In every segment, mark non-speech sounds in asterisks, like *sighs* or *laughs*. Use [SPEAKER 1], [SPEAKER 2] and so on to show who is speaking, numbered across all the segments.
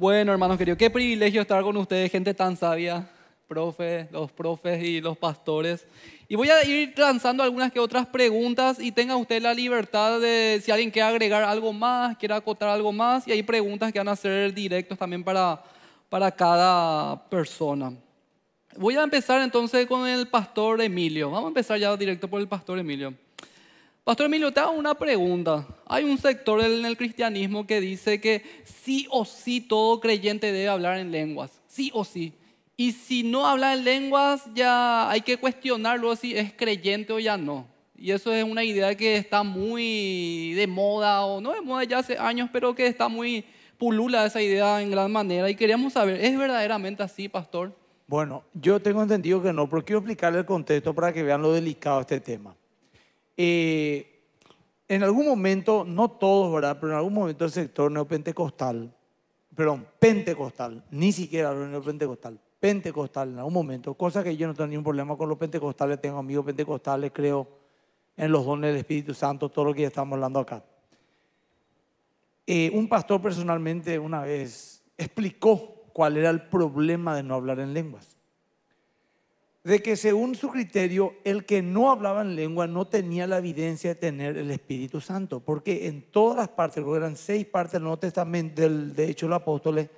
[SPEAKER 1] Bueno, hermanos queridos, qué privilegio estar con ustedes, gente tan sabia, profes, los profes y los pastores. Y voy a ir lanzando algunas que otras preguntas y tenga usted la libertad de, si alguien quiere agregar algo más, quiere acotar algo más, y hay preguntas que van a ser directos también para, para cada persona. Voy a empezar entonces con el pastor Emilio. Vamos a empezar ya directo por el pastor Emilio. Pastor Emilio, te una pregunta. Hay un sector en el cristianismo que dice que sí o sí todo creyente debe hablar en lenguas, sí o sí. Y si no habla en lenguas, ya hay que cuestionarlo si es creyente o ya no. Y eso es una idea que está muy de moda, o no de moda ya hace años, pero que está muy pulula esa idea en gran manera. Y queríamos saber, ¿es verdaderamente así, pastor?
[SPEAKER 2] Bueno, yo tengo entendido que no, pero quiero explicarle el contexto para que vean lo delicado este tema. Eh, en algún momento, no todos, ¿verdad? Pero en algún momento el sector neopentecostal, perdón, pentecostal, ni siquiera lo neopentecostal, pentecostal en algún momento, cosa que yo no tengo ningún problema con los pentecostales, tengo amigos pentecostales, creo en los dones del Espíritu Santo, todo lo que estamos hablando acá. Eh, un pastor personalmente una vez explicó cuál era el problema de no hablar en lenguas de que según su criterio, el que no hablaba en lengua no tenía la evidencia de tener el Espíritu Santo, porque en todas las partes, eran seis partes del Nuevo Testamento, de hecho, los apóstoles,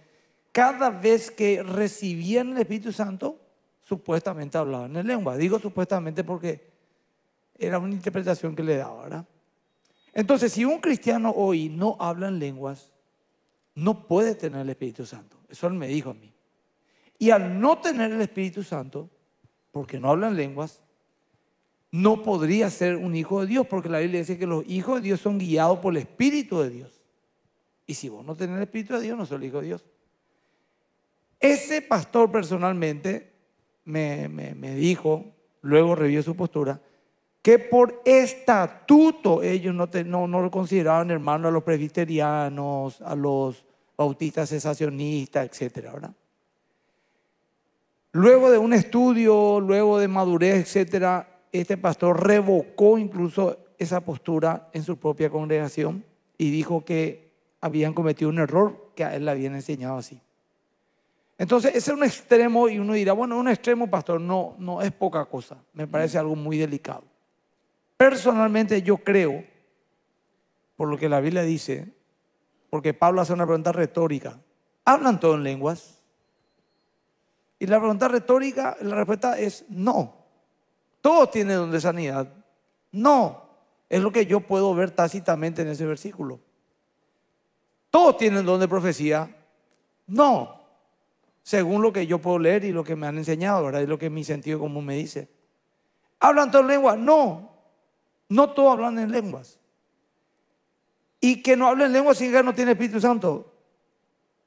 [SPEAKER 2] cada vez que recibían el Espíritu Santo, supuestamente hablaban en lengua. Digo supuestamente porque era una interpretación que le daba, ¿verdad? Entonces, si un cristiano hoy no habla en lenguas, no puede tener el Espíritu Santo. Eso él me dijo a mí. Y al no tener el Espíritu Santo, porque no hablan lenguas, no podría ser un hijo de Dios, porque la Biblia dice que los hijos de Dios son guiados por el Espíritu de Dios. Y si vos no tenés el Espíritu de Dios, no sos el hijo de Dios. Ese pastor personalmente me, dijo, luego revió su postura, que por estatuto ellos no, no, lo consideraban hermano a los presbiterianos, a los bautistas cesacionistas, etcétera, ¿verdad? Luego de un estudio, luego de madurez, etcétera, este pastor revocó incluso esa postura en su propia congregación y dijo que habían cometido un error que a él le habían enseñado así. Entonces, ese es un extremo y uno dirá, bueno, un extremo, pastor, no, no es poca cosa, me parece algo muy delicado. Personalmente yo creo, por lo que la Biblia dice, porque Pablo hace una pregunta retórica, ¿hablan todo en lenguas? Y la pregunta retórica, la respuesta es no. todos tienen don de sanidad. No. Es lo que yo puedo ver tácitamente en ese versículo. Todos tienen don de profecía. No. Según lo que yo puedo leer y lo que me han enseñado, ¿verdad? Es lo que mi sentido común me dice. ¿Hablan todas lenguas? No. No todos hablan en lenguas. Y que no hablen lenguas sin que no tiene Espíritu Santo.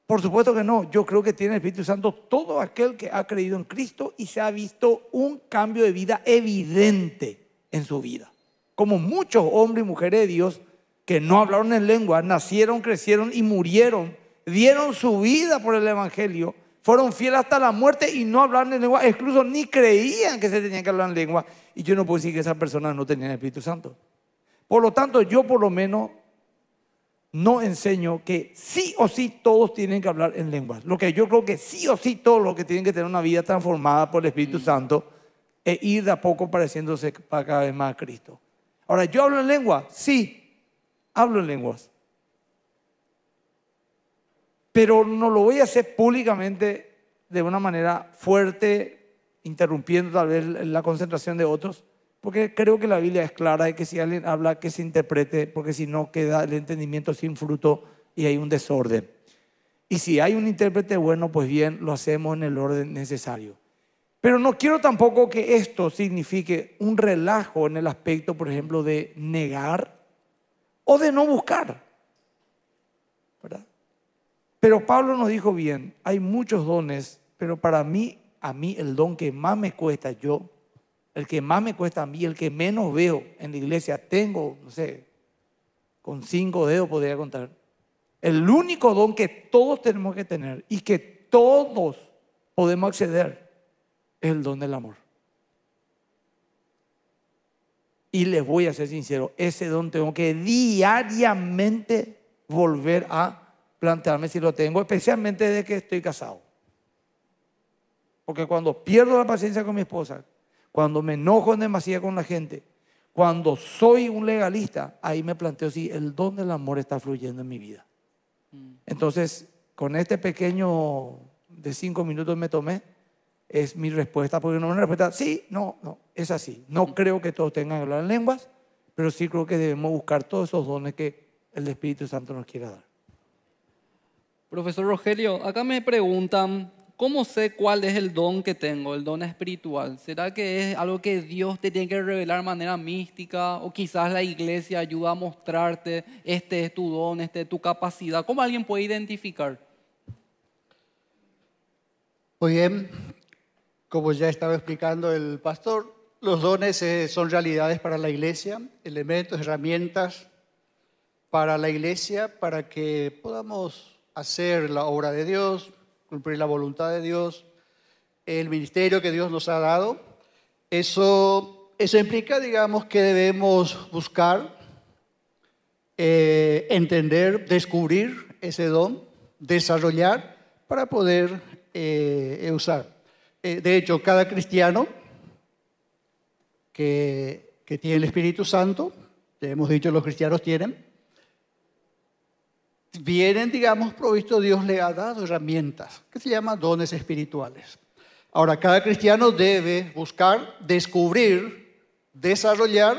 [SPEAKER 2] Por supuesto que no. Yo creo que tiene el Espíritu Santo todo aquel que ha creído en Cristo y se ha visto un cambio de vida evidente en su vida. Como muchos hombres y mujeres de Dios que no hablaron en lengua, nacieron, crecieron y murieron, dieron su vida por el Evangelio, fueron fieles hasta la muerte y no hablaron en lengua, incluso ni creían que se tenían que hablar en lengua. Y yo no puedo decir que esas personas no tenían el Espíritu Santo. Por lo tanto, yo por lo menos no enseño que sí o sí todos tienen que hablar en lenguas. Lo que yo creo que sí o sí todos los que tienen que tener una vida transformada por el Espíritu mm. Santo e ir de a poco pareciéndose cada vez más a Cristo. Ahora, ¿yo hablo en lenguas? Sí, hablo en lenguas. Pero no lo voy a hacer públicamente de una manera fuerte, interrumpiendo tal vez la concentración de otros porque creo que la Biblia es clara de que si alguien habla, que se interprete, porque si no queda el entendimiento sin fruto y hay un desorden. Y si hay un intérprete bueno, pues bien, lo hacemos en el orden necesario. Pero no quiero tampoco que esto signifique un relajo en el aspecto, por ejemplo, de negar o de no buscar. Pero Pablo nos dijo bien, hay muchos dones, pero para mí, a mí el don que más me cuesta yo el que más me cuesta a mí, el que menos veo en la iglesia, tengo, no sé, con cinco dedos podría contar. El único don que todos tenemos que tener y que todos podemos acceder es el don del amor. Y les voy a ser sincero, ese don tengo que diariamente volver a plantearme si lo tengo, especialmente desde que estoy casado. Porque cuando pierdo la paciencia con mi esposa, cuando me enojo demasiado con la gente, cuando soy un legalista, ahí me planteo si el don del amor está fluyendo en mi vida. Mm. Entonces, con este pequeño de cinco minutos me tomé, es mi respuesta, porque no me una respuesta, sí, no, no, es así. No mm. creo que todos tengan que hablar en lenguas, pero sí creo que debemos buscar todos esos dones que el Espíritu Santo nos quiera dar.
[SPEAKER 1] Profesor Rogelio, acá me preguntan ¿Cómo sé cuál es el don que tengo, el don espiritual? ¿Será que es algo que Dios te tiene que revelar de manera mística? ¿O quizás la iglesia ayuda a mostrarte, este es tu don, este es tu capacidad? ¿Cómo alguien puede identificar?
[SPEAKER 3] Muy bien, como ya estaba explicando el pastor, los dones eh, son realidades para la iglesia, elementos, herramientas para la iglesia, para que podamos hacer la obra de Dios, cumplir la voluntad de Dios, el ministerio que Dios nos ha dado. Eso, eso implica, digamos, que debemos buscar, eh, entender, descubrir ese don, desarrollar para poder eh, usar. Eh, de hecho, cada cristiano que, que tiene el Espíritu Santo, hemos dicho los cristianos tienen, vienen, digamos, provisto, Dios le ha dado herramientas, que se llaman dones espirituales. Ahora, cada cristiano debe buscar, descubrir, desarrollar,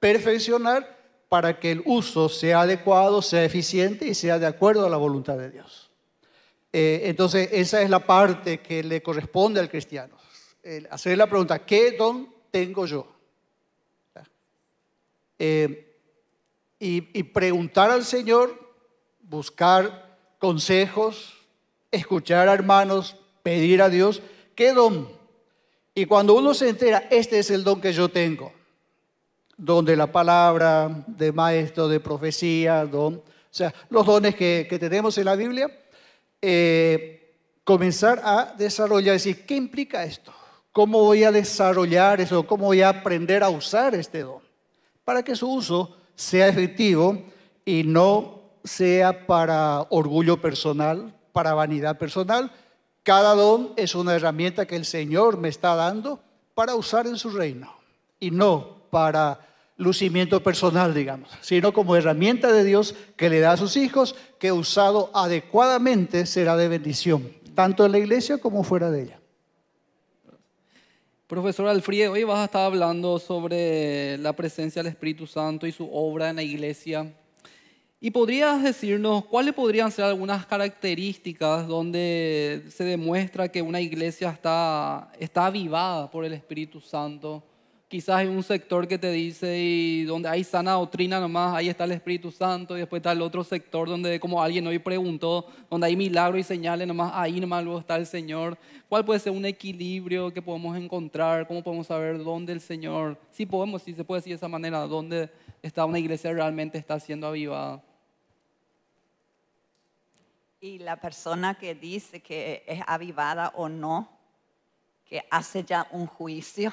[SPEAKER 3] perfeccionar, para que el uso sea adecuado, sea eficiente y sea de acuerdo a la voluntad de Dios. Eh, entonces, esa es la parte que le corresponde al cristiano. hacer la pregunta, ¿qué don tengo yo? Eh, y, y preguntar al Señor buscar consejos, escuchar a hermanos, pedir a Dios, ¿qué don? Y cuando uno se entera, este es el don que yo tengo, don de la palabra, de maestro, de profecía, don, o sea, los dones que, tenemos en la Biblia, eh, comenzar a desarrollar, decir, ¿qué implica esto? ¿Cómo voy a desarrollar eso? ¿Cómo voy a aprender a usar este don? Para que su uso sea efectivo y no sea para orgullo personal, para vanidad personal. Cada don es una herramienta que el Señor me está dando para usar en su reino y no para lucimiento personal, digamos, sino como herramienta de Dios que le da a sus hijos, que usado adecuadamente será de bendición, tanto en la iglesia como fuera de ella.
[SPEAKER 1] Profesor Alfredo, hoy vas a estar hablando sobre la presencia del Espíritu Santo y su obra en la iglesia. ¿Y podrías decirnos cuáles podrían ser algunas características donde se demuestra que una iglesia está, está avivada por el Espíritu Santo? Quizás hay un sector que te dice y donde hay sana doctrina nomás, ahí está el Espíritu Santo, y después está el otro sector donde, como alguien hoy preguntó, donde hay milagros y señales nomás, ahí nomás luego está el Señor. ¿Cuál puede ser un equilibrio que podemos encontrar? ¿Cómo podemos saber dónde el Señor, si podemos, si se puede decir de esa manera, dónde está una iglesia realmente está siendo avivada?
[SPEAKER 4] y la persona que dice que es avivada o no, que hace ya un juicio,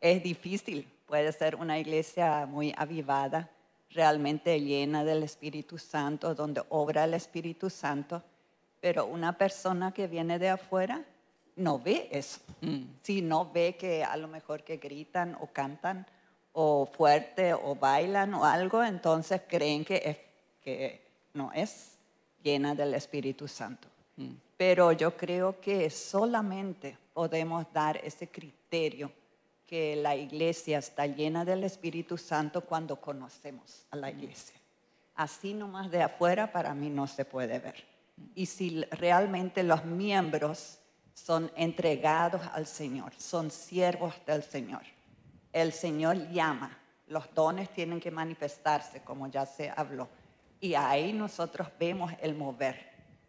[SPEAKER 4] es difícil. Puede ser una iglesia muy avivada, realmente llena del Espíritu Santo, donde obra el Espíritu Santo, pero una persona que viene de afuera no ve eso. Mm. Si no ve que a lo mejor que gritan o cantan o fuerte o bailan o algo, entonces creen que no es llena del Espíritu Santo. Mm. Pero yo creo que solamente podemos dar ese criterio que la iglesia está llena del Espíritu Santo cuando conocemos a la mm. iglesia. Así nomás de afuera para mí no se puede ver. Mm. Y si realmente los miembros son entregados al Señor, son siervos del Señor, el Señor llama, los dones tienen que manifestarse, como ya se habló y ahí nosotros vemos el mover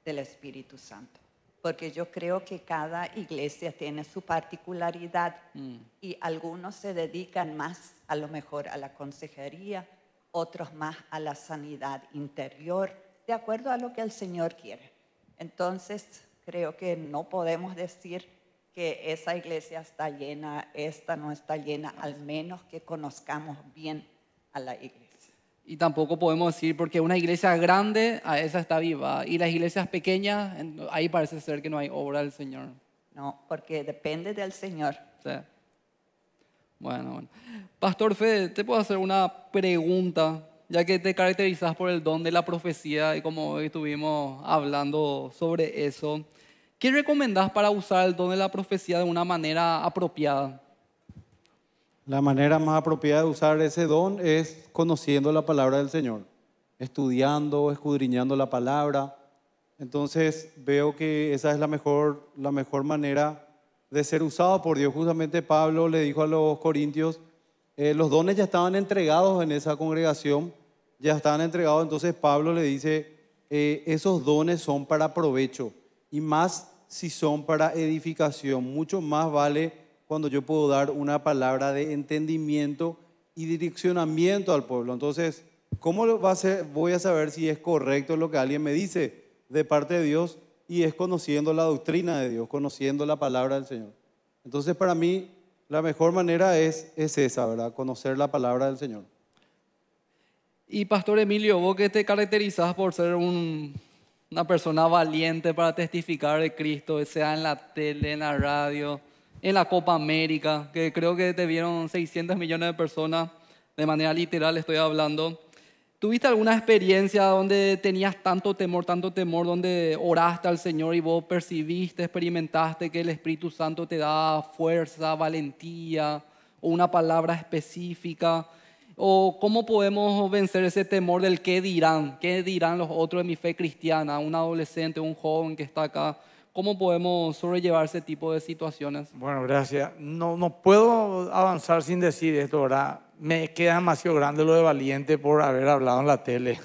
[SPEAKER 4] del Espíritu Santo, porque yo creo que cada iglesia tiene su particularidad mm. y algunos se dedican más a lo mejor a la consejería, otros más a la sanidad interior, de acuerdo a lo que el Señor quiere. Entonces, creo que no podemos decir que esa iglesia está llena, esta no está llena, al menos que conozcamos bien a la iglesia.
[SPEAKER 1] Y tampoco podemos decir, porque una iglesia grande, a esa está viva. Y las iglesias pequeñas, ahí parece ser que no hay obra del Señor. No, porque depende del Señor. Sí. Bueno, bueno. Pastor Fede, te puedo hacer una pregunta, ya que te caracterizas por el don de la profecía y como hoy estuvimos hablando sobre eso. ¿Qué recomendás para usar el don de la profecía de una manera apropiada?
[SPEAKER 5] La manera más apropiada de usar ese don es conociendo la palabra del Señor, estudiando, escudriñando la palabra. Entonces veo que esa es la mejor, la mejor manera de ser usado por Dios. Justamente Pablo le dijo a los corintios, eh, los dones ya estaban entregados en esa congregación, ya estaban entregados, entonces Pablo le dice, eh, esos dones son para provecho y más si son para edificación, mucho más vale cuando yo puedo dar una palabra de entendimiento y direccionamiento al pueblo. Entonces, ¿cómo voy a saber si es correcto lo que alguien me dice de parte de Dios? Y es conociendo la doctrina de Dios, conociendo la palabra del Señor. Entonces, para mí, la mejor manera es, esa, ¿verdad? Conocer la palabra del Señor.
[SPEAKER 1] Y Pastor Emilio, vos que te caracterizas por ser una persona valiente para testificar de Cristo, sea en la tele, en la radio, en la Copa América, que creo que te vieron 600 millones de personas, de manera literal estoy hablando. ¿Tuviste alguna experiencia donde tenías tanto temor, tanto temor, donde oraste al Señor y vos percibiste, experimentaste que el Espíritu Santo te da fuerza, valentía o una palabra específica? ¿O cómo podemos vencer ese temor del qué dirán? ¿Qué dirán los otros de mi fe cristiana? Un adolescente, un joven que está acá ¿Cómo podemos sobrellevar ese tipo de situaciones?
[SPEAKER 2] Bueno, gracias. No, no puedo avanzar sin decir esto, ¿verdad? Me queda demasiado grande lo de valiente por haber hablado en la tele.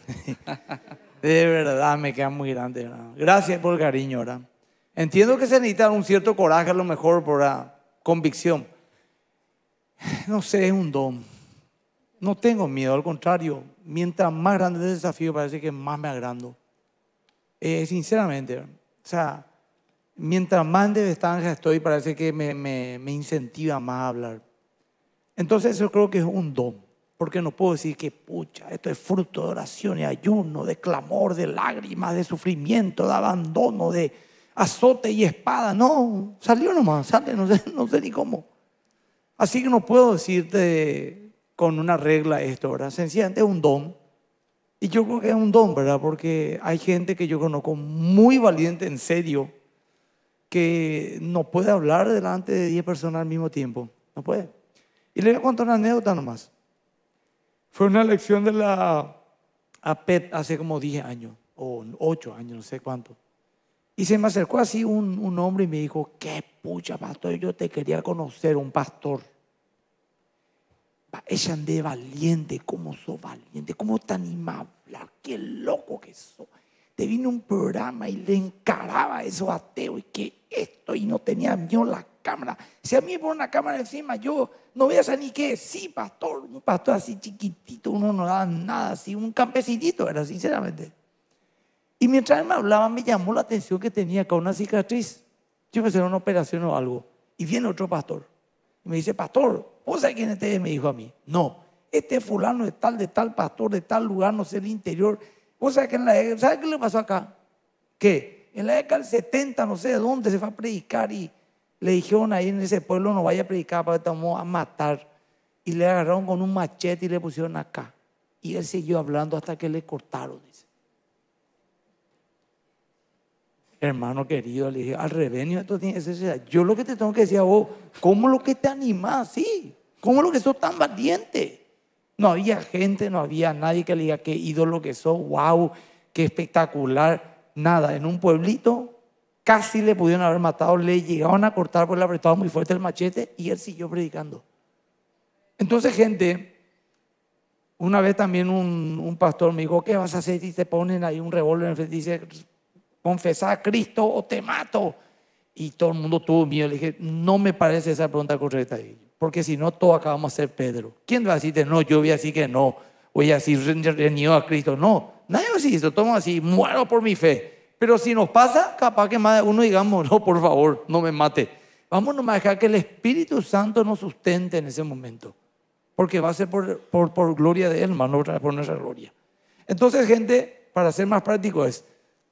[SPEAKER 2] *laughs* de verdad, me queda muy grande. ¿verdad? Gracias por el cariño, ¿verdad? Entiendo que se necesita un cierto coraje, a lo mejor, por la convicción. *sighs* No sé, es un don. No tengo miedo, al contrario. Mientras más grande el desafío, parece que más me agrando. Eh, sinceramente, ¿verdad? o sea, mientras más de estanja estoy, parece que me, me, incentiva más a hablar. Entonces yo creo que es un don, porque no puedo decir que, pucha, esto es fruto de oración y ayuno, de clamor, de lágrimas, de sufrimiento, de abandono, de azote y espada. No, salió nomás, sale, no sé, *laughs* no sé ni cómo. Así que no puedo decirte con una regla esto, ¿verdad? Sencillamente es un don. Y yo creo que es un don, ¿verdad? Porque hay gente que yo conozco muy valiente, en serio, que no puede hablar delante de 10 personas al mismo tiempo. No puede. Y le voy a contar una anécdota nomás. Fue una lección de la Pet hace como 10 años, o 8 años, no sé cuánto. Y se me acercó así un, hombre y me dijo, qué pucha, pastor, yo te quería conocer, un pastor. Ella de valiente, cómo sos valiente, cómo tan imáble? qué loco que sos te vino un programa y le encaraba a esos ateos y que esto y no tenía miedo la cámara. Si a mí me pone una cámara encima, yo no voy a saber ni qué. Sí, pastor, un pastor así chiquitito, uno no daba nada, así un campesinito era, sinceramente. Y mientras me hablaba, me llamó la atención que tenía acá una cicatriz. Yo pensé en una operación o algo. Y viene otro pastor. Y me dice, pastor, ¿vos sabés quién este Me dijo a mí. No, este fulano es tal, de tal pastor, de tal lugar, no sé, el interior ¿sabe qué le pasó acá? Que en la década del 70, no sé de dónde, se fue a predicar y le dijeron ahí en ese pueblo no vaya a predicar para te vamos a matar. Y le agarraron con un machete y le pusieron acá. Y él siguió hablando hasta que le cortaron. Dice. Hermano querido, le dije, al revenio esto tiene Yo lo que te tengo que decir a vos, ¿cómo lo que te animás? Sí, ¿cómo lo que sos tan valiente? No había gente, no había nadie que le diga qué ídolo que sos, wow, qué espectacular. Nada, en un pueblito casi le pudieron haber matado, le llegaron a cortar porque le apretaba muy fuerte el machete y él siguió predicando. Entonces, gente, una vez también un, pastor me dijo, ¿qué vas a hacer si te ponen ahí un revólver en el Dice, confesá a Cristo o te mato. Y todo el mundo tuvo miedo. Le dije, no me parece esa pregunta correcta porque si no, todos acabamos a ser Pedro. ¿Quién va a decir no? Yo voy a decir que no. Voy a decir reniego a Cristo. No, nadie va a decir eso. Tomo así, muero por mi fe. Pero si nos pasa, capaz que más uno digamos, no, por favor, no me mate. Vamos a dejar que el Espíritu Santo nos sustente en ese momento. Porque va a ser por, por, gloria de Él, no, por nuestra gloria. Entonces, gente, para ser más práctico es,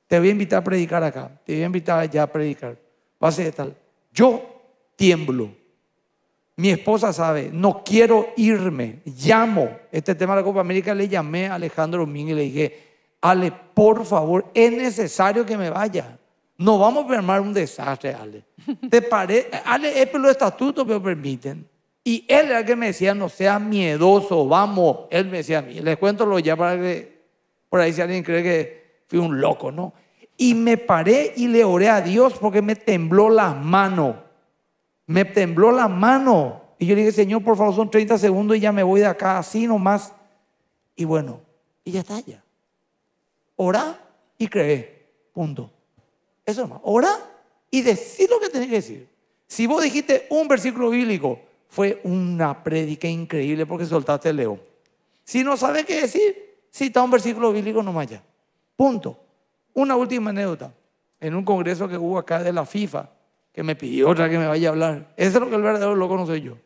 [SPEAKER 2] te voy a invitar a predicar acá, te voy a invitar allá a predicar. Va a ser tal. Yo tiemblo mi esposa sabe, no quiero irme. Llamo. Este tema de la Copa América le llamé a Alejandro Domínguez y le dije, Ale, por favor, es necesario que me vaya. No vamos a firmar un desastre, Ale. ¿Te paré, Ale, es por los estatutos que lo permiten. Y él era el que me decía, no seas miedoso, vamos. Él me decía a mí, les cuento lo ya para que por ahí si alguien cree que fui un loco, ¿no? Y me paré y le oré a Dios porque me tembló las manos me tembló la mano. Y yo le dije, Señor, por favor, son 30 segundos y ya me voy de acá, así nomás. Y bueno, y ya está ya. Ora y cree. Punto. Eso nomás. Ora y decir lo que tenés que decir. Si vos dijiste un versículo bíblico, fue una prédica increíble porque soltaste el león. Si no sabes qué decir, cita un versículo bíblico nomás ya. Punto. Una última anécdota. En un congreso que hubo acá de la FIFA, que me pidió otra que me vaya a hablar. Ese es lo que el verdadero lo conoce yo.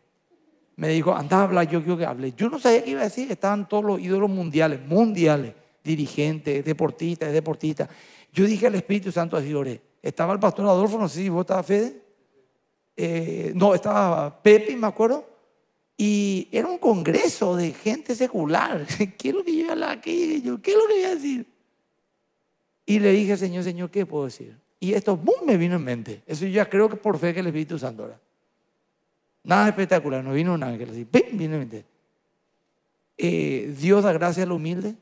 [SPEAKER 2] Me dijo, anda a hablar, yo quiero que hable. Yo no sabía qué iba a decir, estaban todos los ídolos mundiales, mundiales, dirigentes, deportistas, deportistas. Yo dije al Espíritu Santo, así oré. Estaba el pastor Adolfo, no sé si vos estabas, Fede. Eh, no, estaba Pepe, me acuerdo. Y era un congreso de gente secular. *laughs* ¿Qué es lo que yo, ¿Qué, yo, ¿qué es lo que iba a decir? Y le dije, Señor, Señor, ¿qué puedo decir? Y esto, ¡bum!, me vino en mente. Eso yo ya creo que por fe que el Espíritu Santo ahora. Nada espectacular, no vino un ángel así, ¡pim!, vino en mente. Eh, Dios da gracia al humilde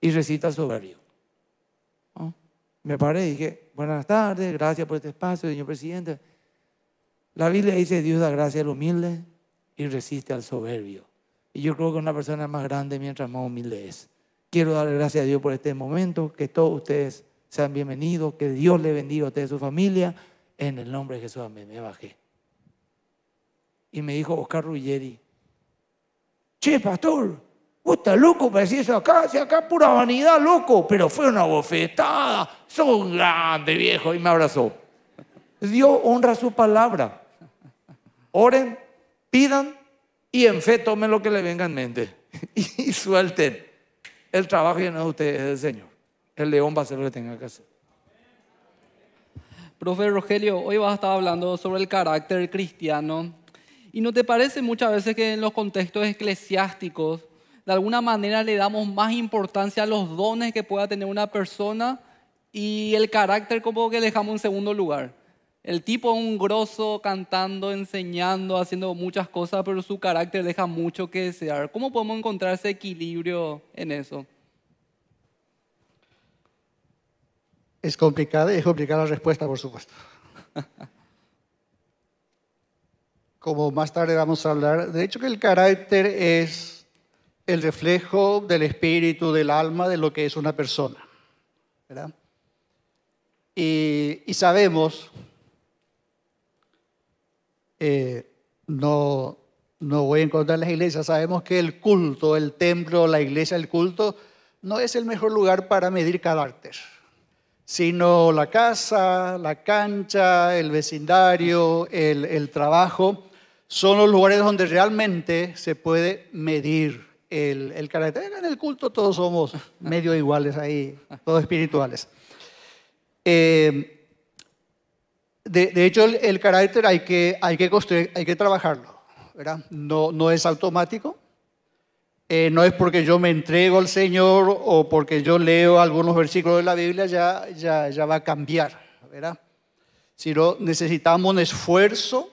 [SPEAKER 2] y resiste al soberbio. Me paré y dije, buenas tardes, gracias por este espacio, señor presidente. La Biblia dice, Dios da gracia al humilde y resiste al soberbio. Y yo creo que una persona más grande mientras más humilde es. Quiero dar gracias a Dios por este momento, que todos ustedes sean bienvenidos, que Dios le bendiga a ustedes y a su familia. En el nombre de Jesús, amén. Me bajé. Y me dijo Oscar Ruggeri, che, pastor, vos estás loco para decir eso acá, si acá pura vanidad, loco, pero fue una bofetada, un grande, viejo, y me abrazó. Dios honra su palabra. Oren, pidan y en fe tomen lo que le venga en mente *laughs* y suelten. El trabajo
[SPEAKER 1] lleno de ustedes, Señor el león va a hacer lo que tenga que hacer. Profe Rogelio, hoy vas a estar hablando sobre el carácter cristiano. ¿Y no te parece muchas veces que en los contextos eclesiásticos, de alguna manera le damos más importancia a los dones que pueda tener una persona y el carácter como que dejamos en segundo lugar? El tipo es un grosso cantando, enseñando, haciendo muchas cosas, pero su carácter deja mucho que desear. ¿Cómo podemos encontrar ese equilibrio en eso?
[SPEAKER 3] Es complicada y es complicada la respuesta, por supuesto. *laughs* Como más tarde vamos a hablar, de hecho que el carácter es el reflejo del espíritu, del alma, de lo que es una persona. Y, sabemos, eh, no, no voy a encontrar las iglesias, sabemos que el culto, el templo, la iglesia, el culto, no es el mejor lugar para medir carácter sino la casa, la cancha, el vecindario, el, trabajo, son los lugares donde realmente se puede medir el, carácter. En el culto todos somos medio iguales ahí, todos espirituales. Eh, de, hecho, el, carácter hay que, hay que construir, hay que trabajarlo. ¿verdad? no es automático, eh, no es porque yo me entrego al Señor o porque yo leo algunos versículos de la Biblia, ya, ya, va a cambiar, ¿verdad? Sino necesitamos un esfuerzo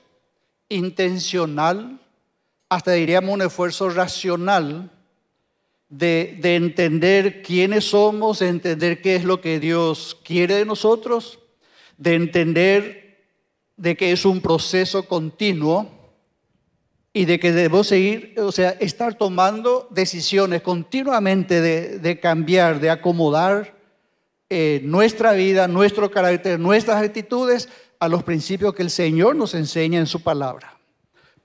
[SPEAKER 3] intencional, hasta diríamos un esfuerzo racional, de, de entender quiénes somos, de entender qué es lo que Dios quiere de nosotros, de entender de que es un proceso continuo y de que debemos seguir, o sea, estar tomando decisiones continuamente de, cambiar, de acomodar eh, nuestra vida, nuestro carácter, nuestras actitudes a los principios que el Señor nos enseña en su palabra.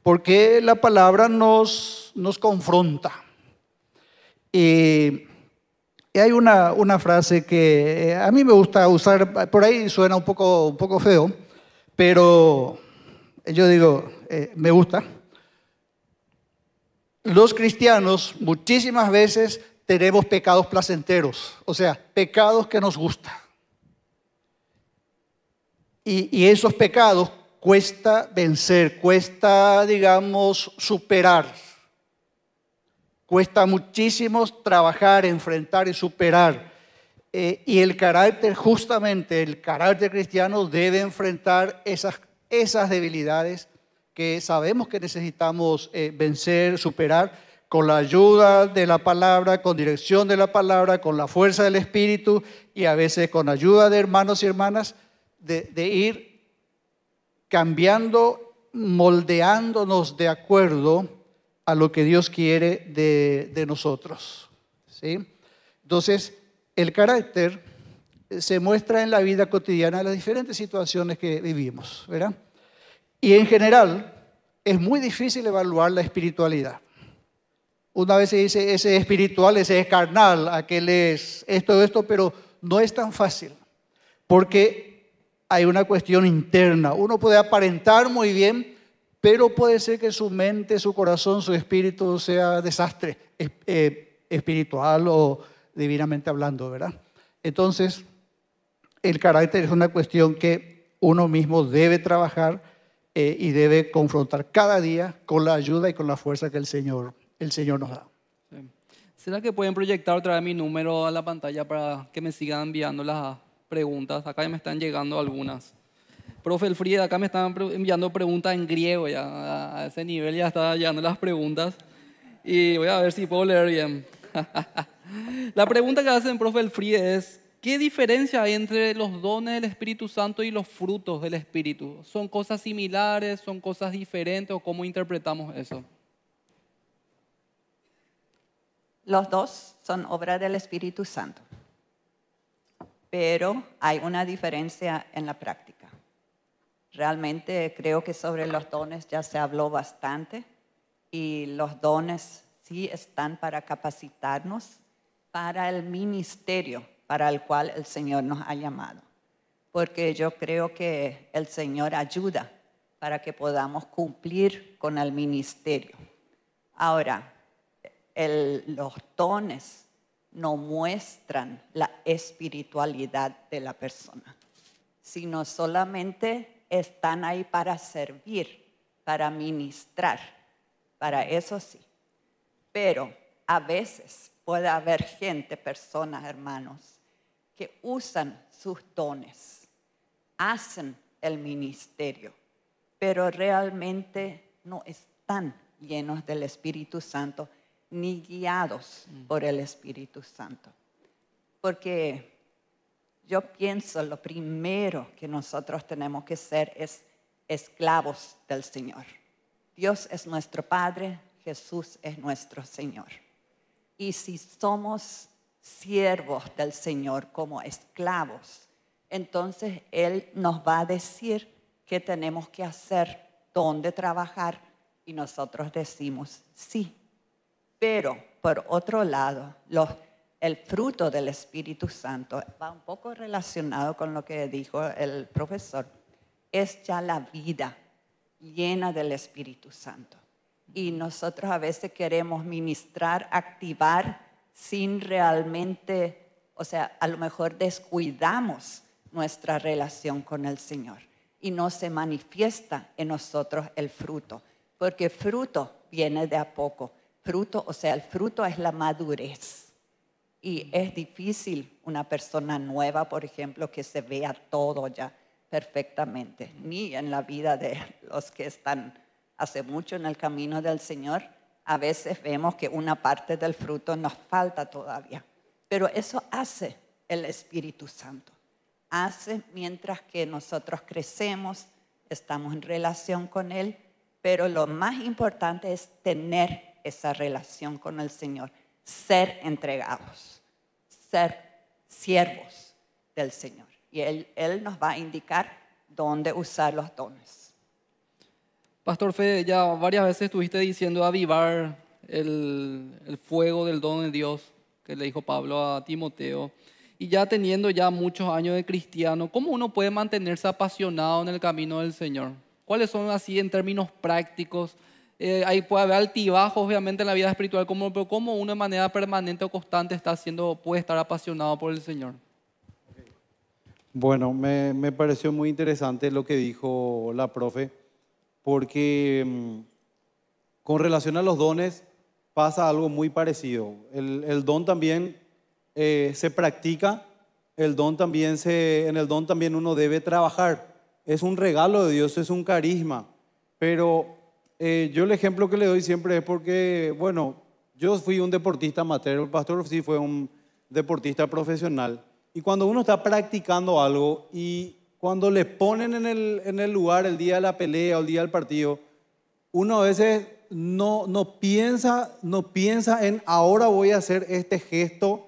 [SPEAKER 3] Porque la palabra nos, nos confronta. Y hay una, una frase que eh, a mí me gusta usar, por ahí suena un poco, un poco feo, pero yo digo, eh, me gusta los cristianos muchísimas veces tenemos pecados placenteros, o sea, pecados que nos gustan. Y, esos pecados cuesta vencer, cuesta, digamos, superar. Cuesta muchísimo trabajar, enfrentar y superar. Eh, y el carácter, justamente, el carácter cristiano debe enfrentar esas, esas debilidades que sabemos que necesitamos eh, vencer, superar, con la ayuda de la palabra, con dirección de la palabra, con la fuerza del Espíritu y a veces con ayuda de hermanos y hermanas, de, ir cambiando, moldeándonos de acuerdo a lo que Dios quiere de, nosotros. ¿sí? Entonces, el carácter eh, se muestra en la vida cotidiana, en las diferentes situaciones que vivimos, ¿verdad? Y en general, es muy difícil evaluar la espiritualidad. Una vez se dice, ese es espiritual, ese es carnal, aquel es esto, esto, pero no es tan fácil, porque hay una cuestión interna. Uno puede aparentar muy bien, pero puede ser que su mente, su corazón, su espíritu sea desastre eh, espiritual o divinamente hablando, ¿verdad? Entonces, el carácter es una cuestión que uno mismo debe trabajar eh, y debe confrontar cada día con la ayuda y con la fuerza que el Señor, el Señor nos da.
[SPEAKER 1] ¿Será que pueden proyectar otra vez mi número a la pantalla para que me sigan enviando las preguntas? Acá ya me están llegando algunas. Profe Elfried, acá me están enviando preguntas en griego ya. A ese nivel ya está llegando las preguntas. Y voy a ver si puedo leer bien. *laughs* la pregunta que hacen, profe Elfried, es ¿Qué diferencia hay entre los dones del Espíritu Santo y los frutos del Espíritu? ¿Son cosas similares? ¿Son cosas diferentes? ¿O cómo interpretamos eso?
[SPEAKER 4] Los dos son obra del Espíritu Santo, pero hay una diferencia en la práctica. Realmente creo que sobre los dones ya se habló bastante y los dones sí están para capacitarnos para el ministerio para el cual el Señor nos ha llamado. Porque yo creo que el Señor ayuda para que podamos cumplir con el ministerio. Ahora, los dones no muestran la espiritualidad de la persona, sino solamente están ahí para servir, para ministrar, para eso sí. Pero a veces puede haber gente, personas, hermanos, que usan sus dones, hacen el ministerio, pero realmente no están llenos del Espíritu Santo ni guiados mm. por el Espíritu Santo. Porque yo pienso lo primero que nosotros tenemos que ser es esclavos del Señor. Dios es nuestro Padre, Jesús es nuestro Señor. Y si somos siervos del Señor, como esclavos. Entonces Él nos va a decir qué tenemos que hacer, dónde trabajar, y nosotros decimos sí. Pero, por otro lado, el fruto del Espíritu Santo va un poco relacionado con lo que dijo el profesor. Es ya la vida llena del Espíritu Santo. Y nosotros a veces queremos ministrar, activar sin realmente, o sea, a lo mejor descuidamos nuestra relación con el Señor y no se manifiesta en nosotros el fruto, porque fruto viene de a poco. Fruto, o sea, el fruto es la madurez. Y es difícil una persona nueva, por ejemplo, que se vea todo ya perfectamente, ni en la vida de los que están hace mucho en el camino del Señor, a veces vemos que una parte del fruto nos falta todavía. Pero eso hace el Espíritu Santo. Hace mientras que nosotros crecemos, estamos en relación con Él, pero lo más importante es tener esa relación con el Señor, ser entregados, ser siervos del Señor. Y Él, Él nos va a indicar dónde usar los dones.
[SPEAKER 1] Pastor Fe ya varias veces estuviste diciendo avivar el, el, fuego del don de Dios que le dijo Pablo a Timoteo. Y ya teniendo ya muchos años de cristiano, ¿cómo uno puede mantenerse apasionado en el camino del Señor? ¿Cuáles son así en términos prácticos? Eh, ahí puede haber altibajos, obviamente, en la vida espiritual, como, pero ¿cómo uno de manera permanente o constante está haciendo puede estar apasionado por el Señor?
[SPEAKER 5] Bueno, me, me pareció muy interesante lo que dijo la profe porque mm, con relación a los dones pasa algo muy parecido. El, don también eh, se practica, el don también se, en el don también uno debe trabajar. Es un regalo de Dios, es un carisma. Pero eh, yo el ejemplo que le doy siempre es porque, bueno, yo fui un deportista amateur, el pastor sí fue un deportista profesional. Y cuando uno está practicando algo y cuando le ponen en el, en el lugar el día de la pelea o el día del partido, uno a veces no, no, piensa, no piensa en ahora voy a hacer este gesto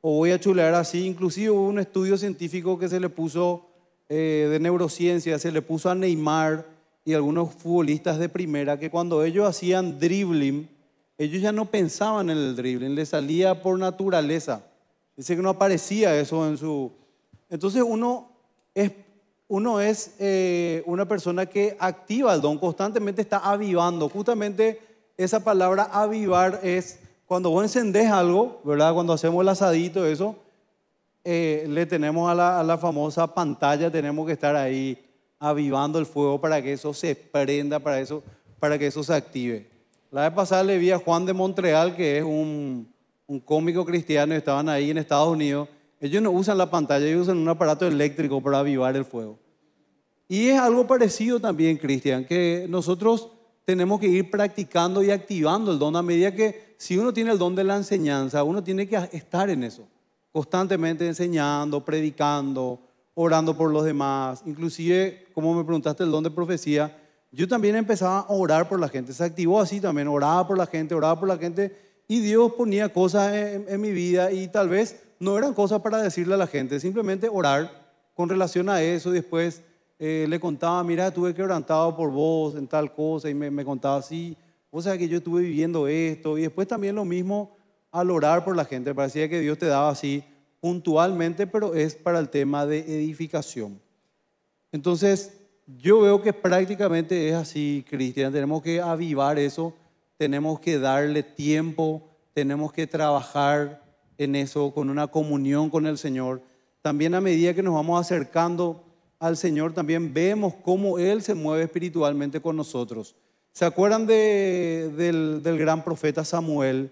[SPEAKER 5] o voy a chulear así. Inclusive hubo un estudio científico que se le puso eh, de neurociencia, se le puso a Neymar y algunos futbolistas de primera que cuando ellos hacían dribbling, ellos ya no pensaban en el dribbling, le salía por naturaleza. Dice que no aparecía eso en su... Entonces uno es uno es eh, una persona que activa el don, constantemente está avivando. Justamente esa palabra avivar es cuando vos encendés algo, ¿verdad? Cuando hacemos el asadito, eso, eh, le tenemos a la, famosa pantalla, tenemos que estar ahí avivando el fuego para que eso se prenda, para, eso, para que eso se active. La vez pasada le vi a Juan de Montreal, que es un cómico cristiano, estaban ahí en Estados Unidos, ellos no usan la pantalla, ellos usan un aparato eléctrico para avivar el fuego. Y es algo parecido también, Cristian, que nosotros tenemos que ir practicando y activando el don a medida que si uno tiene el don de la enseñanza, uno tiene que estar en eso, constantemente enseñando, predicando, orando por los demás. Inclusive, como me preguntaste el don de profecía, yo también empezaba a orar por la gente, se activó así también, oraba por la gente, oraba por la gente y Dios ponía cosas en, en mi vida y tal vez no eran cosas para decirle a la gente, simplemente orar con relación a eso. Después eh, le contaba, mira, tuve quebrantado por vos en tal cosa, y me, me contaba así, o sea que yo estuve viviendo esto. Y después también lo mismo al orar por la gente, parecía que Dios te daba así puntualmente, pero es para el tema de edificación. Entonces, yo veo que prácticamente es así, Cristian, tenemos que avivar eso, tenemos que darle tiempo, tenemos que trabajar en eso, con una comunión con el Señor. También a medida que nos vamos acercando al Señor, también vemos cómo Él se mueve espiritualmente con nosotros. ¿Se acuerdan del, gran profeta Samuel?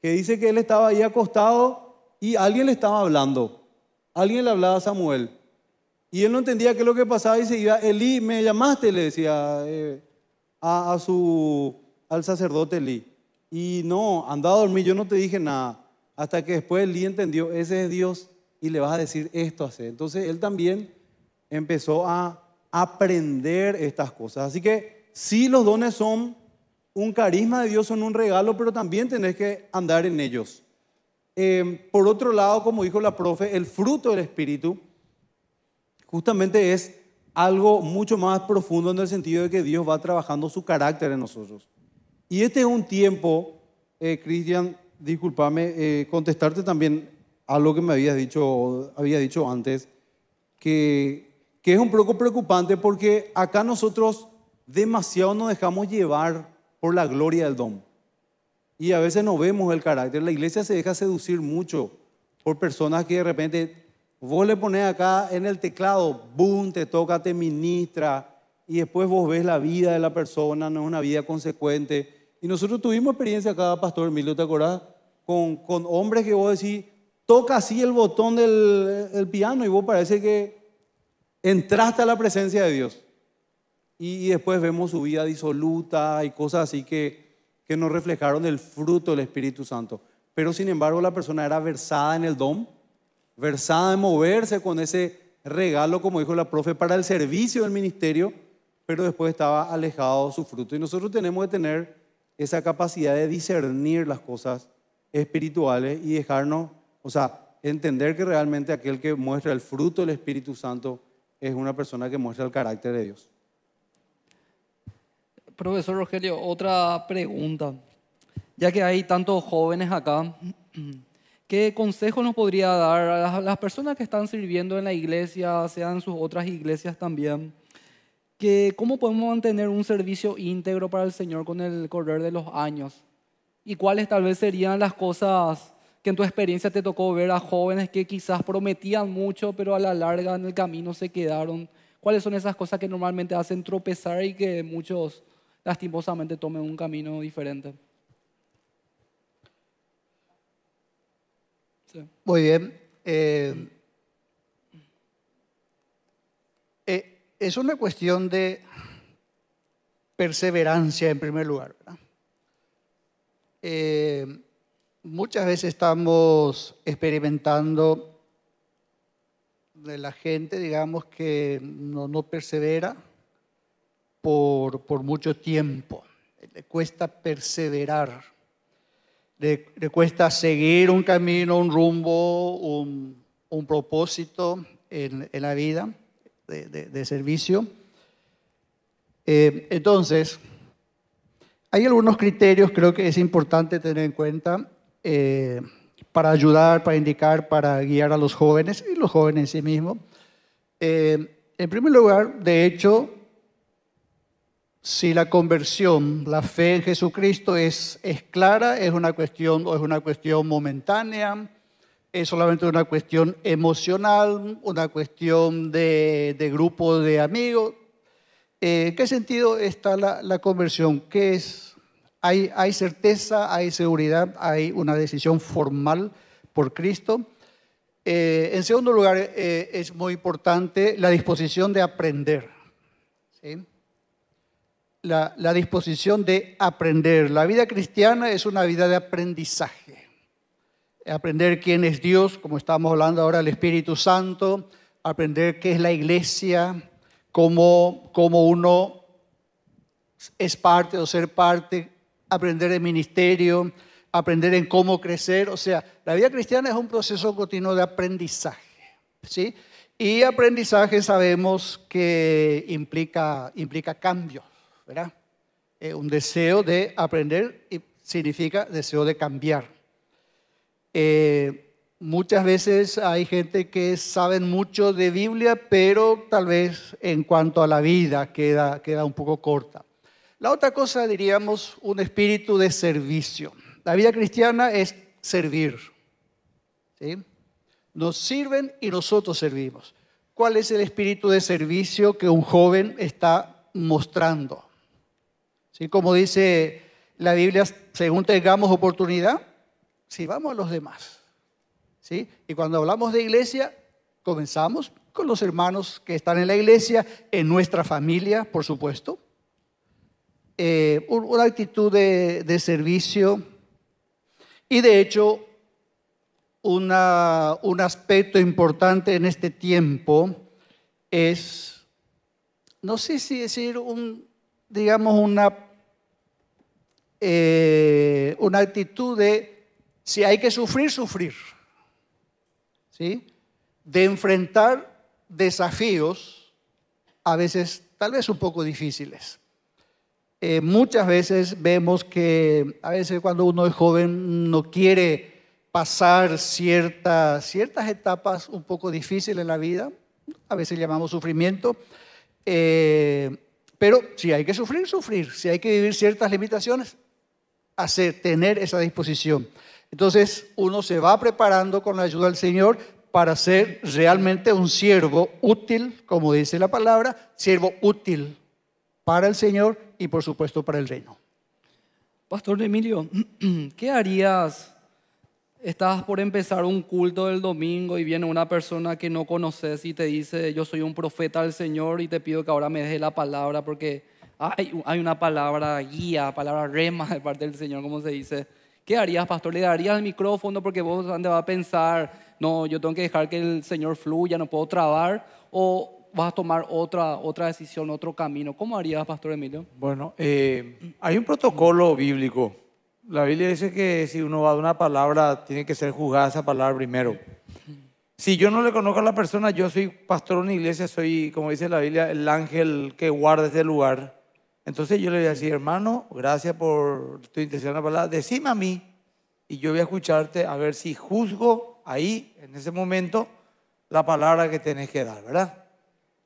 [SPEAKER 5] Que dice que él estaba ahí acostado y alguien le estaba hablando. Alguien le hablaba a Samuel. Y él no entendía qué es lo que pasaba y se iba, Elí, me llamaste, le decía eh, a, su, al sacerdote Eli Y no, andaba a dormir, yo no te dije nada hasta que después Lee entendió, ese es Dios y le vas a decir esto a Entonces él también empezó a aprender estas cosas. Así que sí los dones son un carisma de Dios, son un regalo, pero también tenés que andar en ellos. Eh, por otro lado, como dijo la profe, el fruto del Espíritu justamente es algo mucho más profundo en el sentido de que Dios va trabajando su carácter en nosotros. Y este es un tiempo, eh, Cristian, Disculpame, eh, contestarte también a lo que me habías dicho, había dicho antes, que, que es un poco preocupante porque acá nosotros demasiado nos dejamos llevar por la gloria del don. Y a veces no vemos el carácter. La iglesia se deja seducir mucho por personas que de repente vos le pones acá en el teclado, boom, te toca, te ministra, y después vos ves la vida de la persona, no es una vida consecuente y nosotros tuvimos experiencia acá, Pastor Emilio, ¿te acuerdas? Con, con hombres que vos decís, toca así el botón del piano y vos parece que entraste a la presencia de Dios. Y, después vemos su vida disoluta y cosas así que, que no reflejaron el fruto del Espíritu Santo. Pero sin embargo la persona era versada en el don, versada en moverse con ese regalo, como dijo la profe, para el servicio del ministerio, pero después estaba alejado de su fruto. Y nosotros tenemos que tener esa capacidad de discernir las cosas espirituales y dejarnos, o sea, entender que realmente aquel que muestra el fruto del Espíritu Santo es una persona que muestra el carácter de Dios.
[SPEAKER 1] Profesor Rogelio, otra pregunta. Ya que hay tantos jóvenes acá, ¿qué consejo nos podría dar a las personas que están sirviendo en la iglesia, sean sus otras iglesias también? que cómo podemos mantener un servicio íntegro para el Señor con el correr de los años y cuáles tal vez serían las cosas que en tu experiencia te tocó ver a jóvenes que quizás prometían mucho, pero a la larga en el camino se quedaron. ¿Cuáles son esas cosas que normalmente hacen tropezar y que muchos lastimosamente tomen un camino diferente?
[SPEAKER 3] Muy bien. Eh, es una cuestión de perseverancia en primer lugar. Eh, muchas veces estamos experimentando de la gente, digamos, que no, persevera por, mucho tiempo. Le cuesta perseverar. Le, cuesta seguir un camino, un rumbo, un, propósito en la vida de, servicio. Eh, entonces, hay algunos criterios creo que es importante tener en cuenta eh, para ayudar, para indicar, para guiar a los jóvenes y los jóvenes en sí mismos. Eh, en primer lugar, de hecho, si la conversión, la fe en Jesucristo es, es clara, es una cuestión o es una cuestión momentánea, es solamente una cuestión emocional, una cuestión de, grupo de amigos. Eh, qué sentido está la, conversión? ¿Qué es? Hay, certeza, hay seguridad, hay una decisión formal por Cristo. Eh, en segundo lugar, eh, es muy importante la disposición de aprender. la disposición de aprender. La vida cristiana es una vida de aprendizaje aprender quién es Dios, como estamos hablando ahora del Espíritu Santo, aprender qué es la iglesia, cómo, uno es parte o ser parte, aprender el ministerio, aprender en cómo crecer. O sea, la vida cristiana es un proceso continuo de aprendizaje. ¿sí? Y aprendizaje sabemos que implica, implica cambios, ¿verdad? Eh, un deseo de aprender significa deseo de cambiar. Eh, muchas veces hay gente que sabe mucho de Biblia, pero tal vez en cuanto a la vida queda, queda un poco corta. La otra cosa diríamos un espíritu de servicio. La vida cristiana es servir. ¿sí? Nos sirven y nosotros servimos. ¿Cuál es el espíritu de servicio que un joven está mostrando? ¿Sí? Como dice la Biblia, según tengamos oportunidad, si vamos a los demás. ¿sí? Y cuando hablamos de iglesia, comenzamos con los hermanos que están en la iglesia, en nuestra familia, por supuesto. Eh, una actitud de, servicio y de hecho un aspecto importante en este tiempo es, no sé si decir, un, digamos, una, eh, una actitud de si hay que sufrir, sufrir. ¿Sí? De enfrentar desafíos, a veces tal vez un poco difíciles. Eh, muchas veces vemos que a veces cuando uno es joven no quiere pasar ciertas, ciertas etapas un poco difíciles en la vida, a veces llamamos sufrimiento, eh, pero si hay que sufrir, sufrir, si hay que vivir ciertas limitaciones, hacer, tener esa disposición. Entonces uno se va preparando con la ayuda del Señor para ser realmente un siervo útil, como dice la palabra, siervo útil para el Señor y por supuesto para el reino.
[SPEAKER 1] Pastor Emilio, *clears throat* ¿qué harías? Estás por empezar un culto del domingo y viene una persona que no conoces y te dice, yo soy un profeta del Señor y te pido que ahora me deje la palabra porque hay, hay una palabra guía, palabra rema de parte del Señor, como se dice. ¿Qué harías, pastor? ¿Le darías el micrófono porque vos dónde a pensar, no, yo tengo que dejar que el Señor fluya, no puedo trabar? ¿O vas a tomar otra, otra decisión, otro camino? ¿Cómo harías, pastor Emilio?
[SPEAKER 2] Bueno, eh, hay un protocolo bíblico. La Biblia dice que si uno va a una palabra, tiene que ser juzgada esa palabra primero. Si yo no le conozco a la persona, yo soy pastor de una iglesia, soy, como dice la Biblia, el ángel que guarda ese lugar. Entonces yo le voy a decir, hermano, gracias por tu intención de la palabra, decime a mí y yo voy a escucharte a ver si juzgo ahí, en ese momento, la palabra que tenés que dar, ¿verdad?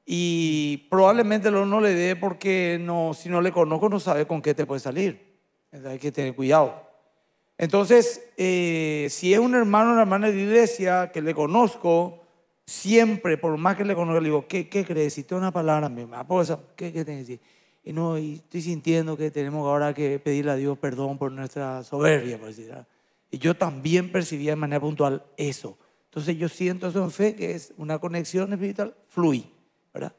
[SPEAKER 2] Y probablemente lo no le dé porque no, si no le conozco no sabe con qué te puede salir. Entonces hay que tener cuidado. Entonces, eh, si es un hermano o una hermana de iglesia que le conozco, siempre, por más que le conozca, le digo, ¿qué, crees? Si te una palabra, mi ¿qué, ¿qué que decir? y no, y estoy sintiendo que tenemos ahora que pedirle a Dios perdón por nuestra soberbia, por Y yo también percibía de manera puntual eso. Entonces yo siento eso en fe, que es una conexión espiritual, fluida ¿verdad?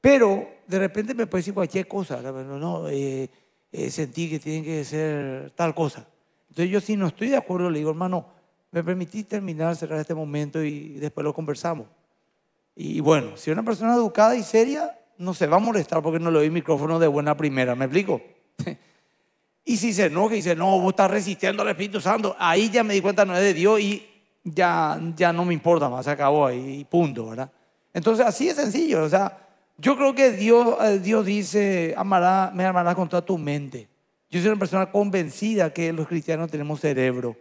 [SPEAKER 2] Pero de repente me puede decir cualquier cosa, no, no eh, eh, sentí que tiene que ser tal cosa. Entonces yo si no estoy de acuerdo, le digo, hermano, me permitís terminar, cerrar este momento y después lo conversamos. Y bueno, si una persona educada y seria, no se va a molestar porque no le doy micrófono de buena primera, ¿me explico? *laughs* y si se enoja y dice, no, vos estás resistiendo al Espíritu Santo, ahí ya me di cuenta no es de Dios y ya, ya no me importa más, se acabó ahí, punto, ¿verdad? Entonces así es sencillo, o sea, yo creo que Dios, eh, Dios dice, amará, me amarás con toda tu mente. Yo soy una persona convencida que los cristianos tenemos cerebro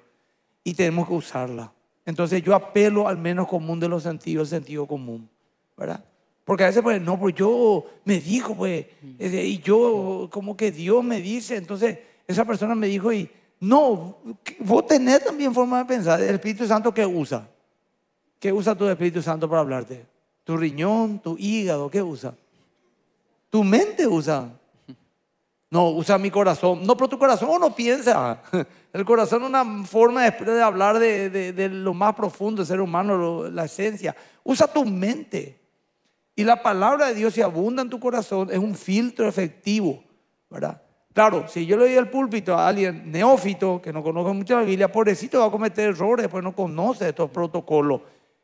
[SPEAKER 2] y tenemos que usarla. Entonces yo apelo al menos común de los sentidos, el sentido común, ¿verdad? Porque a veces, pues, no, pues yo me dijo, pues, y yo, como que Dios me dice, entonces esa persona me dijo, y no, vos tenés también forma de pensar, el Espíritu Santo ¿qué usa, ¿qué usa tu Espíritu Santo para hablarte? Tu riñón, tu hígado, ¿qué usa? Tu mente usa. No, usa mi corazón. No, pero tu corazón no piensa. *laughs* El corazón es una forma de, hablar de, lo más profundo del ser humano, la esencia. Usa tu mente. Y la palabra de Dios, si abunda en tu corazón, es un filtro efectivo, ¿verdad? Claro, si yo le doy el púlpito a alguien neófito que no conoce mucho la Biblia, pobrecito va a cometer errores, pues no conoce estos protocolos.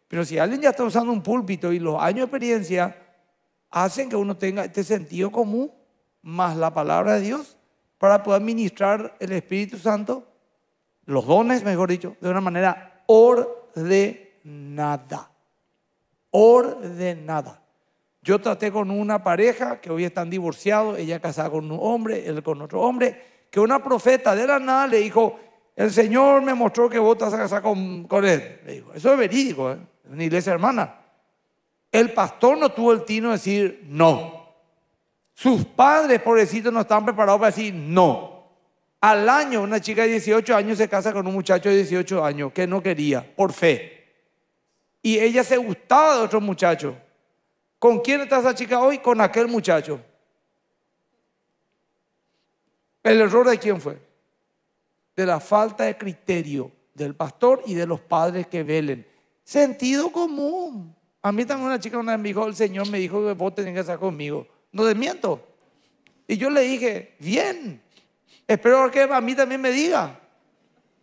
[SPEAKER 2] Pero si alguien ya está usando un púlpito y los años de experiencia hacen que uno tenga este sentido común más la palabra de Dios para poder ministrar el Espíritu Santo, los dones, mejor dicho, de una manera ordenada. Ordenada. Yo traté con una pareja que hoy están divorciados, ella casada con un hombre, él con otro hombre, que una profeta de la nada le dijo, el Señor me mostró que vos estás a casar con, con él. Le dijo, eso es verídico, ¿eh? en iglesia hermana. El pastor no tuvo el tino de decir no. Sus padres, pobrecitos, no estaban preparados para decir no. Al año, una chica de 18 años se casa con un muchacho de 18 años que no quería, por fe. Y ella se gustaba de otro muchacho. ¿Con quién está esa chica hoy? Con aquel muchacho. ¿El error de quién fue? De la falta de criterio del pastor y de los padres que velen. Sentido común. A mí también una chica una vez me dijo, el Señor me dijo que vos tenías que estar conmigo. No desmiento. miento. Y yo le dije, bien, espero que a mí también me diga.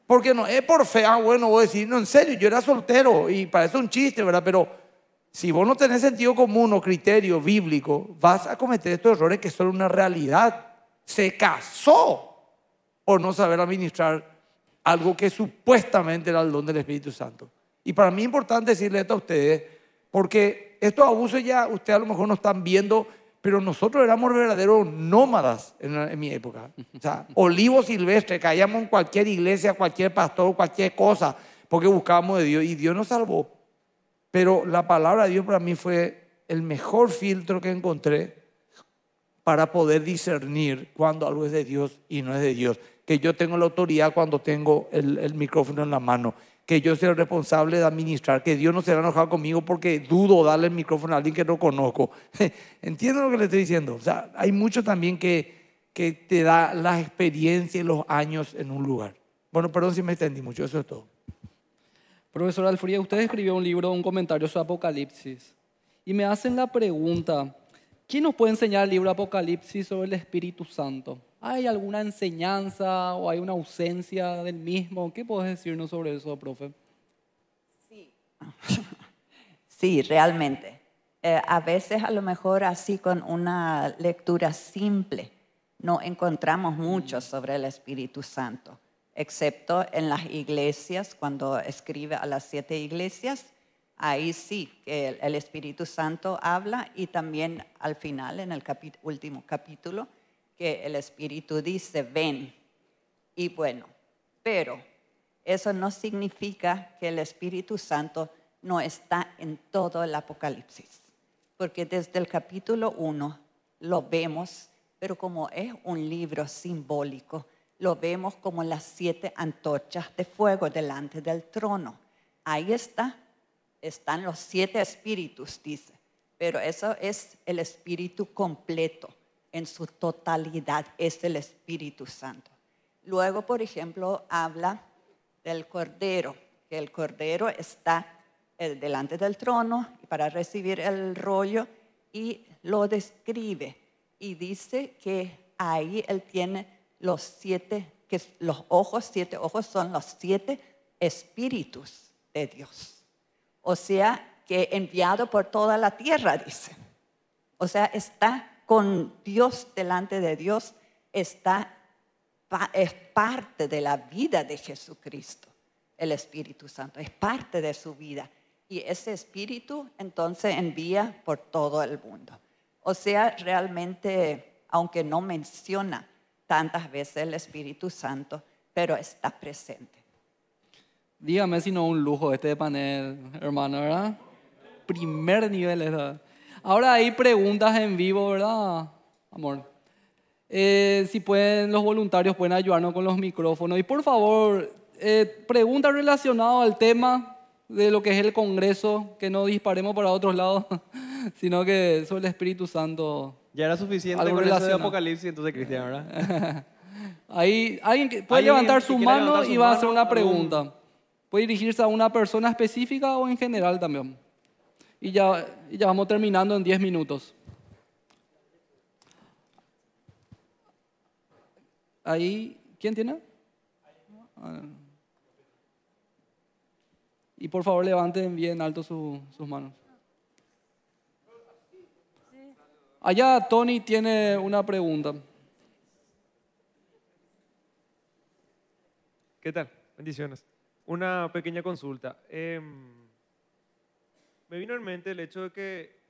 [SPEAKER 2] Porque no es por fea, ah, bueno, voy a decir, no, en serio, yo era soltero y parece un chiste, ¿verdad? Pero si vos no tenés sentido común o criterio bíblico, vas a cometer estos errores que son una realidad. Se casó o no saber administrar algo que supuestamente era el don del Espíritu Santo. Y para mí es importante decirle esto a ustedes, porque estos abusos ya ustedes a lo mejor no están viendo, pero nosotros éramos verdaderos nómadas en, en mi época. O sea, *laughs* olivos silvestres, caíamos en cualquier iglesia, cualquier pastor, cualquier cosa, porque buscábamos de Dios y Dios nos salvó. Pero la palabra de Dios para mí fue el mejor filtro que encontré para poder discernir cuando algo es de Dios y no es de Dios. Que yo tengo la autoridad cuando tengo el, micrófono en la mano. Que yo soy el responsable de administrar. Que Dios no se a enojado conmigo porque dudo darle el micrófono a alguien que no conozco. *laughs* ¿Entienden lo que le estoy diciendo? O sea, hay mucho también que, que te da la experiencia y los años en un lugar. Bueno, perdón si me extendí mucho, eso es todo.
[SPEAKER 1] Profesor Alfría, usted escribió un libro, un comentario sobre Apocalipsis. Y me hacen la pregunta, ¿quién nos puede enseñar el libro Apocalipsis sobre el Espíritu Santo? ¿Hay alguna enseñanza o hay una ausencia del mismo? ¿Qué puedes decirnos sobre eso, profe? Sí,
[SPEAKER 4] *laughs* sí realmente. Eh, a veces a lo mejor así con una lectura simple no encontramos mucho mm. sobre el Espíritu Santo excepto en las iglesias, cuando escribe a las siete iglesias, ahí sí que el Espíritu Santo habla y también al final, en el último capítulo, que el Espíritu dice, ven. Y bueno, pero eso no significa que el Espíritu Santo no está en todo el Apocalipsis, porque desde el capítulo uno lo vemos, pero como es un libro simbólico, lo vemos como las siete antorchas de fuego delante del trono. Ahí está, están los siete espíritus, dice. Pero eso es el espíritu completo, en su totalidad es el Espíritu Santo. Luego, por ejemplo, habla del cordero, que el cordero está eh, delante del trono para recibir el rollo y lo describe y dice que ahí él tiene los siete, que los ojos, siete ojos son los siete espíritus de Dios. O sea, que enviado por toda la tierra, dice. O sea, está con Dios delante de Dios, está, es parte de la vida de Jesucristo, el Espíritu Santo, es parte de su vida. Y ese Espíritu entonces envía por todo el mundo. O sea, realmente, aunque no menciona tantas veces el Espíritu Santo, pero está presente.
[SPEAKER 1] Dígame si no un lujo este panel, hermano, ¿verdad? Primer nivel. ¿verdad? Ahora hay preguntas en vivo, ¿verdad? Amor. Eh, si pueden, los voluntarios pueden ayudarnos con los micrófonos. Y por favor, eh, preguntas relacionadas al tema de lo que es el Congreso, que no disparemos para otros lados, *laughs* sino que sobre el Espíritu Santo ya era suficiente con eso de Apocalipsis, entonces Cristian, ¿verdad? *laughs* Ahí, alguien que puede levantar, su mano y va a hacer una pregunta. Puede dirigirse a una persona específica o en general también. Y ya, ya vamos terminando en 10 minutos. Ahí, ¿quién tiene? Ah. Y por favor levanten bien alto sus manos. Allá Tony tiene una pregunta.
[SPEAKER 6] ¿Qué tal? Bendiciones. Una pequeña consulta. Em, me vino en mente el hecho de que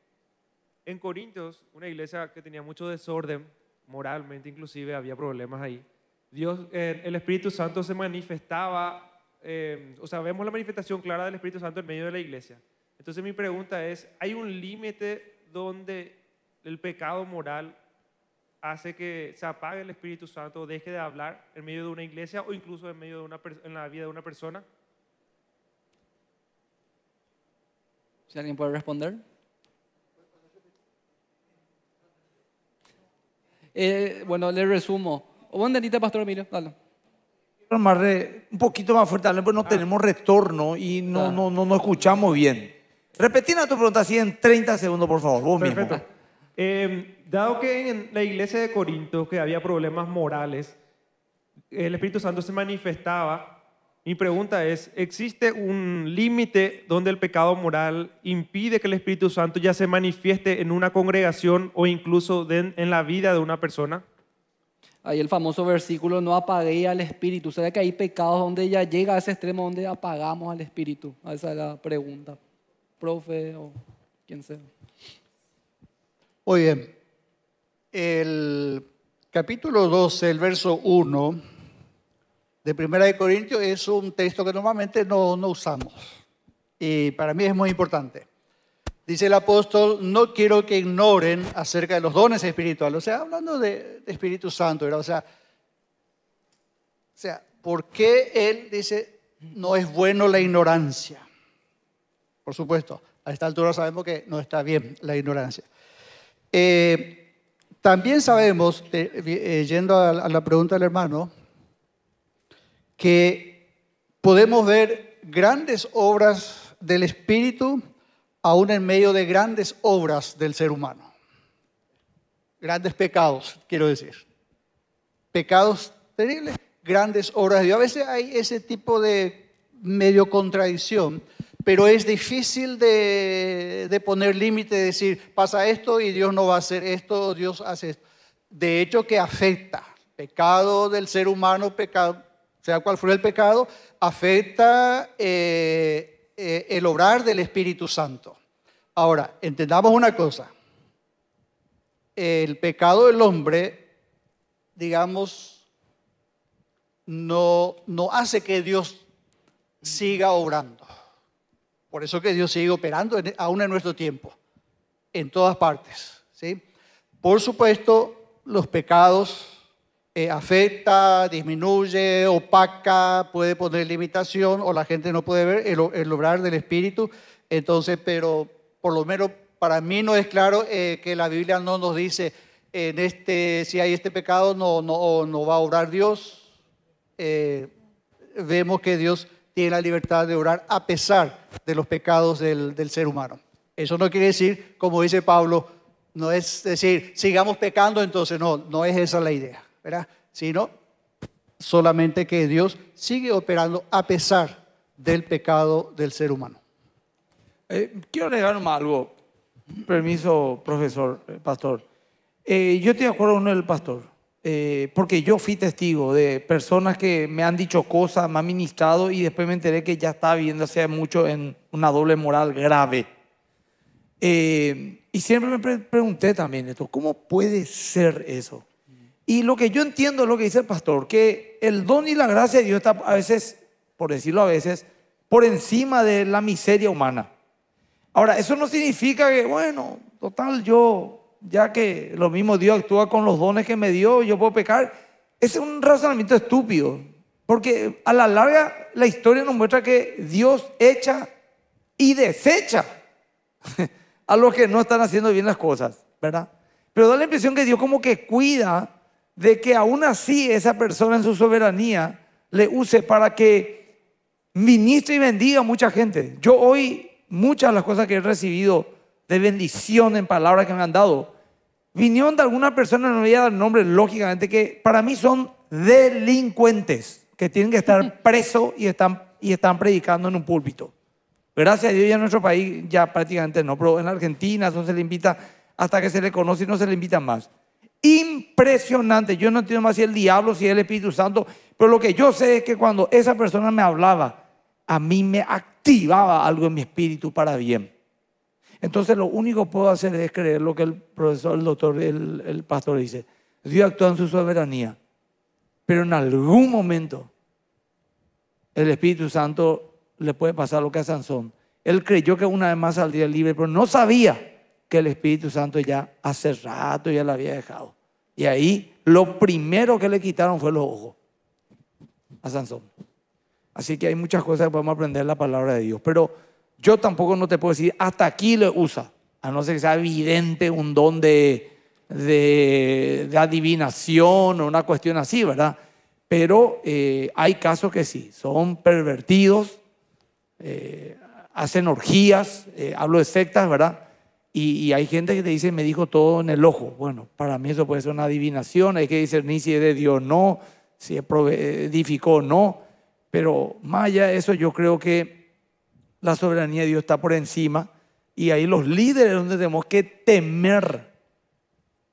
[SPEAKER 6] en Corintios, una iglesia que tenía mucho desorden, moralmente inclusive había problemas ahí, Dios, eh, el Espíritu Santo se manifestaba, em, o sea, vemos la manifestación clara del Espíritu Santo en medio de la iglesia. Entonces mi pregunta es, ¿hay un límite donde el pecado moral hace que se apague el Espíritu Santo, deje de hablar en medio de una iglesia o incluso en medio de una en la vida de una persona?
[SPEAKER 1] Si alguien puede responder. Eh, bueno, le resumo. Anita pastor Emilio, dale.
[SPEAKER 2] un poquito más fuerte, pues no ah. tenemos retorno y ah. no, no, no, escuchamos bien.
[SPEAKER 6] Repetina tu pregunta así en 30 segundos, por favor, vos mismo. Em, dado que en la iglesia de Corinto que había problemas morales, el Espíritu Santo se manifestaba, mi pregunta es, ¿existe un límite donde el pecado moral impide que el Espíritu Santo ya se manifieste en una congregación o incluso en la vida de una persona?
[SPEAKER 1] Ahí el famoso versículo, no apague al Espíritu. ¿Será que hay pecados donde ya llega a ese extremo donde apagamos al Espíritu? Esa es la pregunta. Profe o quien sea.
[SPEAKER 3] Muy bien. El capítulo 12, el verso 1 de Primera de Corintios es un texto que normalmente no, usamos. Y para mí es muy importante. Dice el apóstol, no quiero que ignoren acerca de los dones espirituales. O sea, hablando de, Espíritu Santo, ¿verdad? O sea, o sea, ¿por qué él dice, no es bueno la ignorancia? Por supuesto, a esta altura sabemos que no está bien la ignorancia. Eh, también sabemos, eh, eh, yendo a, a la pregunta del hermano, que podemos ver grandes obras del Espíritu aún en medio de grandes obras del ser humano. Grandes pecados, quiero decir. Pecados terribles, grandes obras de Dios. A veces hay ese tipo de medio contradicción pero es difícil de, poner límite, decir, pasa esto y Dios no va a hacer esto, Dios hace esto. De hecho que afecta, pecado del ser humano, pecado, sea cual fuera el pecado, afecta eh, eh, el obrar del Espíritu Santo. Ahora, entendamos una cosa. El pecado del hombre, digamos, no, no hace que Dios siga obrando. Por eso que Dios sigue operando aún en nuestro tiempo, en todas partes. ¿sí? Por supuesto, los pecados eh, afecta, disminuye, opaca, puede poner limitación o la gente no puede ver el, obrar del Espíritu. Entonces, pero por lo menos para mí no es claro eh, que la Biblia no nos dice en este, si hay este pecado no, no, va a obrar Dios. Eh, vemos que Dios tiene la libertad de orar a pesar de los pecados del, ser humano. Eso no quiere decir, como dice Pablo, no es decir, sigamos pecando, entonces no, no es esa la idea, ¿verdad? Sino solamente que Dios
[SPEAKER 2] sigue operando a pesar del pecado del ser humano. Eh, quiero agregar algo, permiso, profesor, eh, pastor. Eh, yo estoy de acuerdo con el pastor. Eh, porque yo fui testigo de personas que me han dicho cosas, me han ministrado y después me enteré que ya estaba viviéndose mucho en una doble moral grave. Eh, y siempre me pregunté también esto, ¿cómo puede ser eso? Y lo que yo entiendo es lo que dice el pastor, que el don y la gracia de Dios está a veces, por decirlo a veces, por encima de la miseria humana. Ahora, eso no significa que, bueno, total, yo ya que lo mismo Dios actúa con los dones que me dio, yo puedo pecar. Es un razonamiento estúpido, porque a la larga la historia nos muestra que Dios echa y desecha *laughs* a los que no están haciendo bien las cosas, ¿verdad? Pero da la impresión que Dios como que cuida de que aún así esa persona en su soberanía le use para que ministre y bendiga a mucha gente. Yo hoy muchas de las cosas que he recibido de bendición en palabras que me han dado, vinieron de alguna persona, no voy a dar nombre, lógicamente, que para mí son delincuentes, que tienen que estar *laughs* presos y están, y están predicando en un púlpito. Gracias a Dios ya en nuestro país ya prácticamente no, pero en Argentina eso se le invita hasta que se le conoce y no se le invita más. Impresionante, yo no entiendo más si el diablo, si el Espíritu Santo, pero lo que yo sé es que cuando esa persona me hablaba, a mí me activaba algo en mi espíritu para bien. Entonces lo único que puedo hacer es creer lo que el profesor, el doctor, el, pastor dice. Dios actúa en su soberanía, pero en algún momento el Espíritu Santo le puede pasar lo que a Sansón. Él creyó que una vez más saldría libre, pero no sabía que el Espíritu Santo ya hace rato ya lo había dejado. Y ahí lo primero que le quitaron fue los ojos a Sansón. Así que hay muchas cosas que podemos aprender en la palabra de Dios. Pero yo tampoco no te puedo decir, hasta aquí lo usa, a no ser que sea evidente un don de, de, adivinación o una cuestión así, ¿verdad? Pero eh, hay casos que sí, son pervertidos, eh, hacen orgías, eh, hablo de sectas, ¿verdad? Y, hay gente que te dice, me dijo todo en el ojo. Bueno, para mí eso puede ser una adivinación, hay que decir ni si es de Dios no, si edificó o no. Pero más allá eso, yo creo que la soberanía de Dios está por encima y ahí los líderes donde tenemos que temer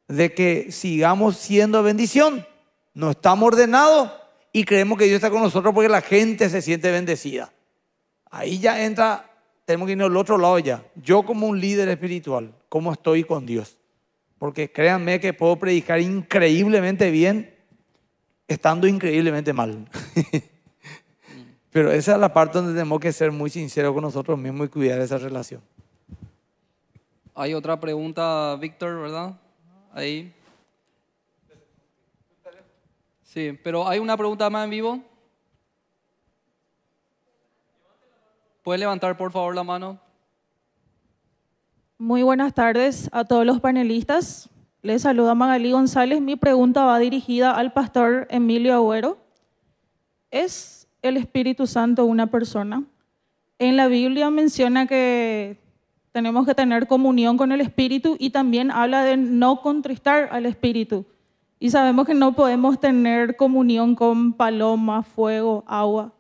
[SPEAKER 2] de que sigamos siendo bendición. No estamos ordenados y creemos que Dios está con nosotros porque la gente se siente bendecida. Ahí ya entra, tenemos que ir al otro lado ya. Yo como un líder espiritual, ¿cómo estoy con Dios? Porque créanme que puedo predicar increíblemente bien estando increíblemente mal. *laughs* Pero esa es la parte donde tenemos que ser muy sinceros con nosotros mismos y cuidar esa relación.
[SPEAKER 1] Hay otra pregunta, Víctor, ¿verdad? Ahí. Sí, pero hay una pregunta más en vivo. ¿Puede levantar por favor la mano?
[SPEAKER 6] Muy buenas tardes a todos los panelistas. Les saluda Magalí González. Mi pregunta va dirigida al pastor Emilio Agüero. Es el Espíritu Santo una persona. En la Biblia menciona que tenemos que tener comunión con el Espíritu y también habla de no contristar al Espíritu. Y sabemos que no podemos tener comunión con paloma, fuego, agua.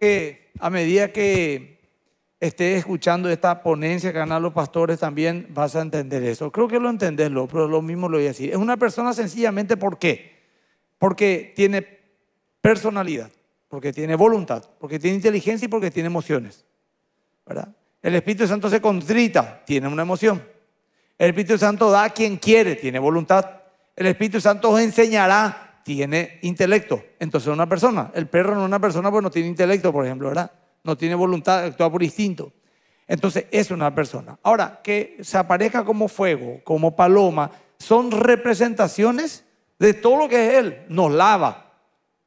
[SPEAKER 2] a medida a medida que esté escuchando esta ponencia que ganan los pastores, también vas a entender eso. Creo que lo entendés, pero lo mismo lo voy a decir. Es una persona sencillamente ¿por qué? Porque tiene personalidad, porque tiene voluntad, porque tiene inteligencia y porque tiene emociones. ¿verdad? El Espíritu Santo se contrita, tiene una emoción. El Espíritu Santo da a quien quiere, tiene voluntad. El Espíritu Santo enseñará, tiene intelecto. Entonces una persona, el perro no es una persona pues no tiene intelecto, por ejemplo, ¿verdad? no tiene voluntad, actúa por instinto. Entonces es una persona. Ahora, que se aparezca como fuego, como paloma, son representaciones de todo lo que es Él. Nos lava.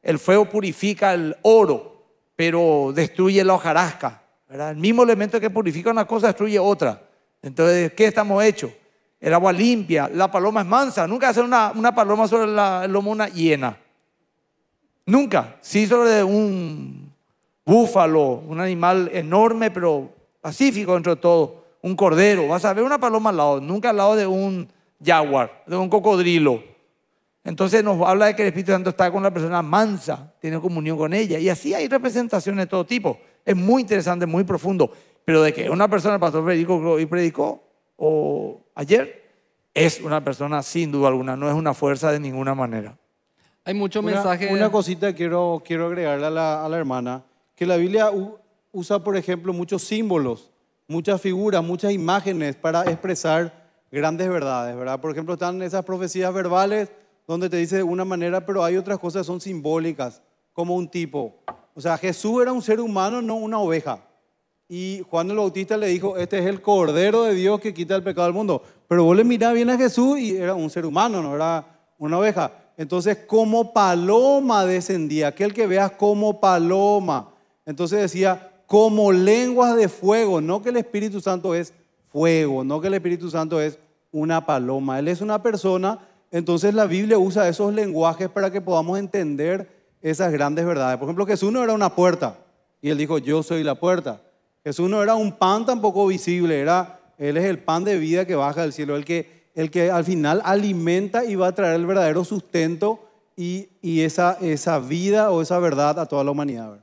[SPEAKER 2] El fuego purifica el oro, pero destruye la hojarasca. El mismo elemento que purifica una cosa destruye otra. Entonces, ¿qué estamos hechos? El agua limpia, la paloma es mansa. Nunca hace una, paloma sobre la, lomona llena. Nunca. Sí sobre un búfalo, un animal enorme pero pacífico entre de todo, un cordero, vas a ver una paloma al lado, nunca al lado de un jaguar, de un cocodrilo. Entonces nos habla de que el Espíritu Santo está con la persona mansa, tiene comunión con ella. Y así hay representaciones de todo tipo. Es muy interesante, muy profundo. Pero de que una persona, el pastor predicó y predicó, o ayer, es una persona sin duda alguna, no es una fuerza de ninguna manera.
[SPEAKER 5] Hay muchos mensajes. Una cosita quiero, quiero agregarle a la hermana que la Biblia usa, por ejemplo, muchos símbolos, muchas figuras, muchas imágenes para expresar grandes verdades, ¿verdad? Por ejemplo, están esas profecías verbales donde te dice de una manera, pero hay otras cosas que son simbólicas, como un tipo. O sea, Jesús era un ser humano, no una oveja. Y Juan el Bautista le dijo, este es el Cordero de Dios que quita el pecado del mundo. Pero vos le mirás bien a Jesús y era un ser humano, no era una oveja. Entonces, como paloma descendía, aquel que veas como paloma. Entonces decía, como lenguas de fuego, no que el Espíritu Santo es fuego, no que el Espíritu Santo es una paloma, Él es una persona, entonces la Biblia usa esos lenguajes para que podamos entender esas grandes verdades. Por ejemplo, Jesús no era una puerta y Él dijo, yo soy la puerta. Jesús no era un pan tampoco visible, era, Él es el pan de vida que baja del cielo, el que, al final alimenta y va a traer el verdadero sustento y, esa, esa vida o esa verdad a toda la humanidad.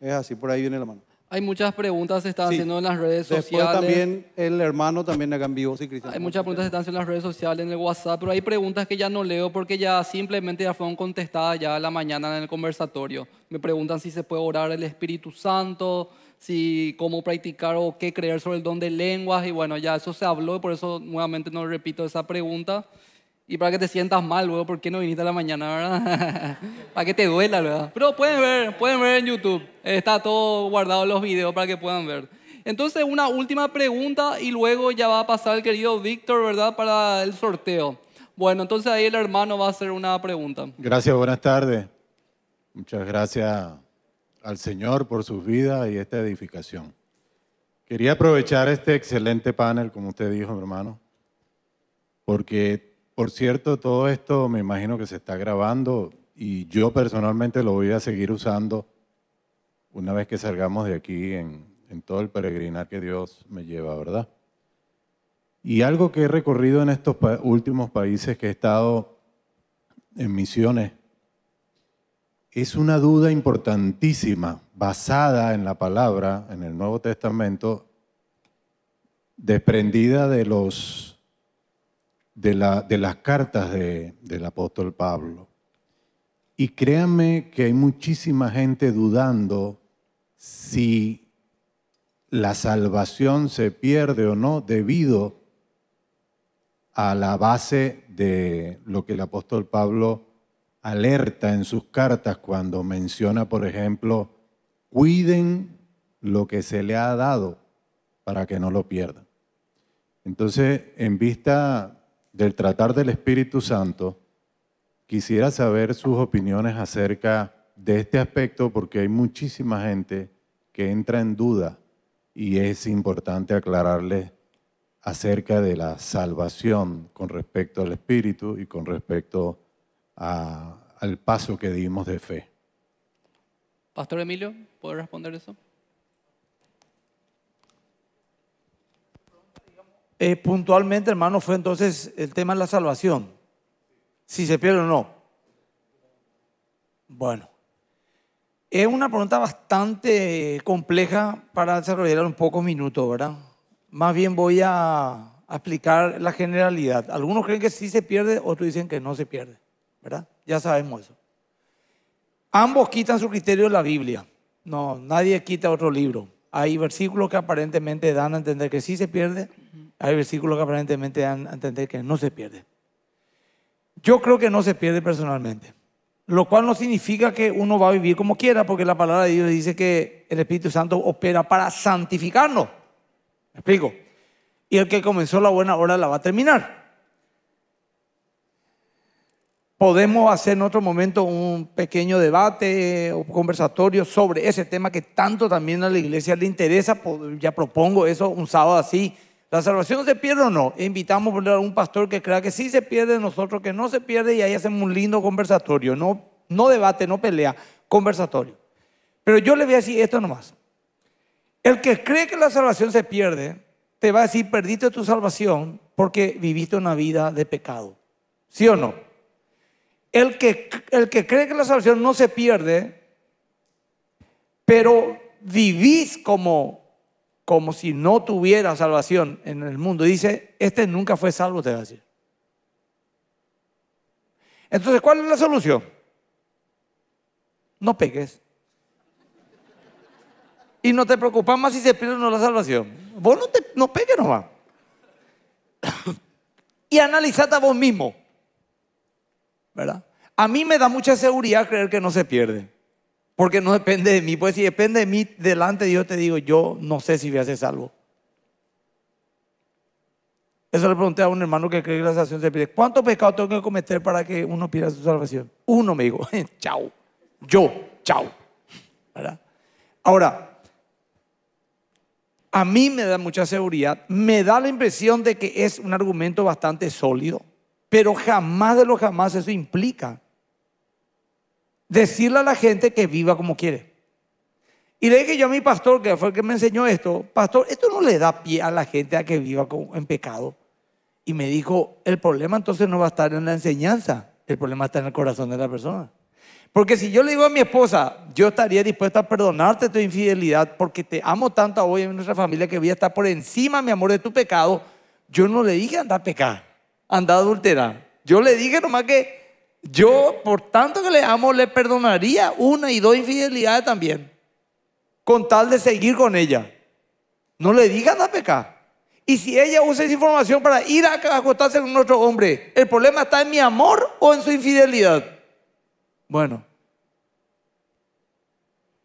[SPEAKER 5] Es así, por ahí viene la mano.
[SPEAKER 1] Hay muchas preguntas que se están haciendo en las redes Después sociales. también
[SPEAKER 5] el hermano también acá en vivo, sí, Hay muchas preguntas
[SPEAKER 1] que están haciendo en las redes sociales, en el WhatsApp, pero hay preguntas que ya no leo porque ya simplemente ya fueron contestadas ya a la mañana en el conversatorio. Me preguntan si se puede orar el Espíritu Santo, si cómo practicar o qué creer sobre el don de lenguas y bueno, ya eso se habló y por eso nuevamente no repito esa pregunta. Y para que te sientas mal, ¿por qué no viniste a la mañana, verdad? *laughs* para que te duela, ¿verdad? Pero pueden ver, pueden ver en YouTube. Está todo guardado en los videos para que puedan ver. Entonces, una última pregunta y luego ya va a pasar el querido Víctor, ¿verdad? Para el sorteo. Bueno, entonces ahí el hermano va a hacer una pregunta.
[SPEAKER 7] Gracias, buenas tardes. Muchas gracias al Señor por sus vidas y esta edificación. Quería aprovechar este excelente panel, como usted dijo, hermano, porque por cierto, todo esto me imagino que se está grabando y yo personalmente lo voy a seguir usando una vez que salgamos de aquí en, todo el peregrinar que Dios me lleva, ¿verdad? Y algo que he recorrido en estos últimos países que he estado en misiones es una duda importantísima basada en la palabra, en el Nuevo Testamento, desprendida de los de, las cartas del apóstol Pablo. Y créanme que hay muchísima gente dudando si la salvación se pierde o no debido a la base de lo que el apóstol Pablo alerta en sus cartas cuando menciona, por ejemplo, cuiden lo que se le ha dado para que no lo pierdan. Entonces, en vista del tratar del Espíritu Santo, quisiera saber sus opiniones acerca de este aspecto porque hay muchísima gente que entra en duda y es importante aclararle acerca de la salvación con respecto al Espíritu y con respecto al paso que dimos de fe.
[SPEAKER 1] Pastor Emilio, ¿puede responder eso?
[SPEAKER 2] Eh, puntualmente, hermano, fue entonces el tema de la salvación. Si se pierde o no. Bueno. Es una pregunta bastante compleja para desarrollar en poco minutos, ¿verdad? Más bien voy a explicar la generalidad. Algunos creen que sí se pierde, otros dicen que no se pierde, ¿verdad? Ya sabemos eso. Ambos quitan su criterio de la Biblia. No, nadie quita otro libro. Hay versículos que aparentemente dan a entender que sí se pierde hay versículos que aparentemente dan a entender que no se pierde. Yo creo que no se pierde personalmente. Lo cual no significa que uno va a vivir como quiera, porque la palabra de Dios dice que el Espíritu Santo opera para santificarnos. ¿Me explico? Y el que comenzó la buena hora la va a terminar. Podemos hacer en otro momento un pequeño debate o conversatorio sobre ese tema que tanto también a la iglesia le interesa. Pues, ya propongo eso un sábado así, ¿La salvación se pierde o no? Invitamos a un pastor que crea que sí se pierde, nosotros que no se pierde, y ahí hacemos un lindo conversatorio. No, no debate, no pelea, conversatorio. Pero yo le voy a decir esto nomás. El que cree que la salvación se pierde, te va a decir, perdiste tu salvación porque viviste una vida de pecado. ¿Sí o no? El que, el que cree que la salvación no se pierde, pero vivís como como si no tuviera salvación en el mundo. Y Dice, este nunca fue salvo, te va a decir. Entonces, ¿cuál es la solución? No pegues. Y no te preocupas más si se pierde o no la salvación. Vos no, pegues no nomás. *coughs* y analizate a vos mismo. ¿Verdad? A mí me da mucha seguridad creer que no se pierde. Porque no depende de mí. Pues si depende de mí, delante de Dios te digo, yo no sé si voy a ser salvo. Eso le pregunté a un hermano que cree que la salvación se pide. ¿Cuántos pecados tengo que cometer para que uno pida su salvación? Uno me dijo, *laughs* chao. Yo, chao. Ahora, a mí me da mucha seguridad, me da la impresión de que es un argumento bastante sólido, pero jamás de lo jamás eso implica decirle a la gente que viva como quiere. Y le dije yo a mi pastor, que fue el que me enseñó esto, pastor, esto no le da pie a la gente a que viva en pecado. Y me dijo, el problema entonces no va a estar en la enseñanza, el problema está en el corazón de la persona. Porque si yo le digo a mi esposa, yo estaría dispuesta a perdonarte tu infidelidad porque te amo tanto hoy en nuestra familia que voy a estar por encima, mi amor, de tu pecado, yo no le dije anda a pecar, anda a adulterar. Yo le dije nomás que yo, por tanto que le amo, le perdonaría una y dos infidelidades también, con tal de seguir con ella. No le digan a pecar. Y si ella usa esa información para ir a acostarse con otro hombre, ¿el problema está en mi amor o en su infidelidad? Bueno.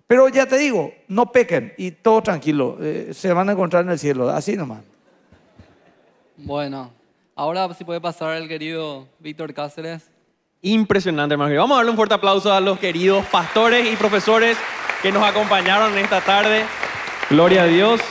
[SPEAKER 2] Pero ya te digo, no pequen y todo tranquilo, eh, se van a encontrar en el cielo, así nomás.
[SPEAKER 1] Bueno, ahora si puede pasar el querido Víctor Cáceres.
[SPEAKER 6] Impresionante, hermano. Vamos a darle un fuerte aplauso a los queridos pastores y profesores que nos acompañaron esta tarde. Gloria a Dios.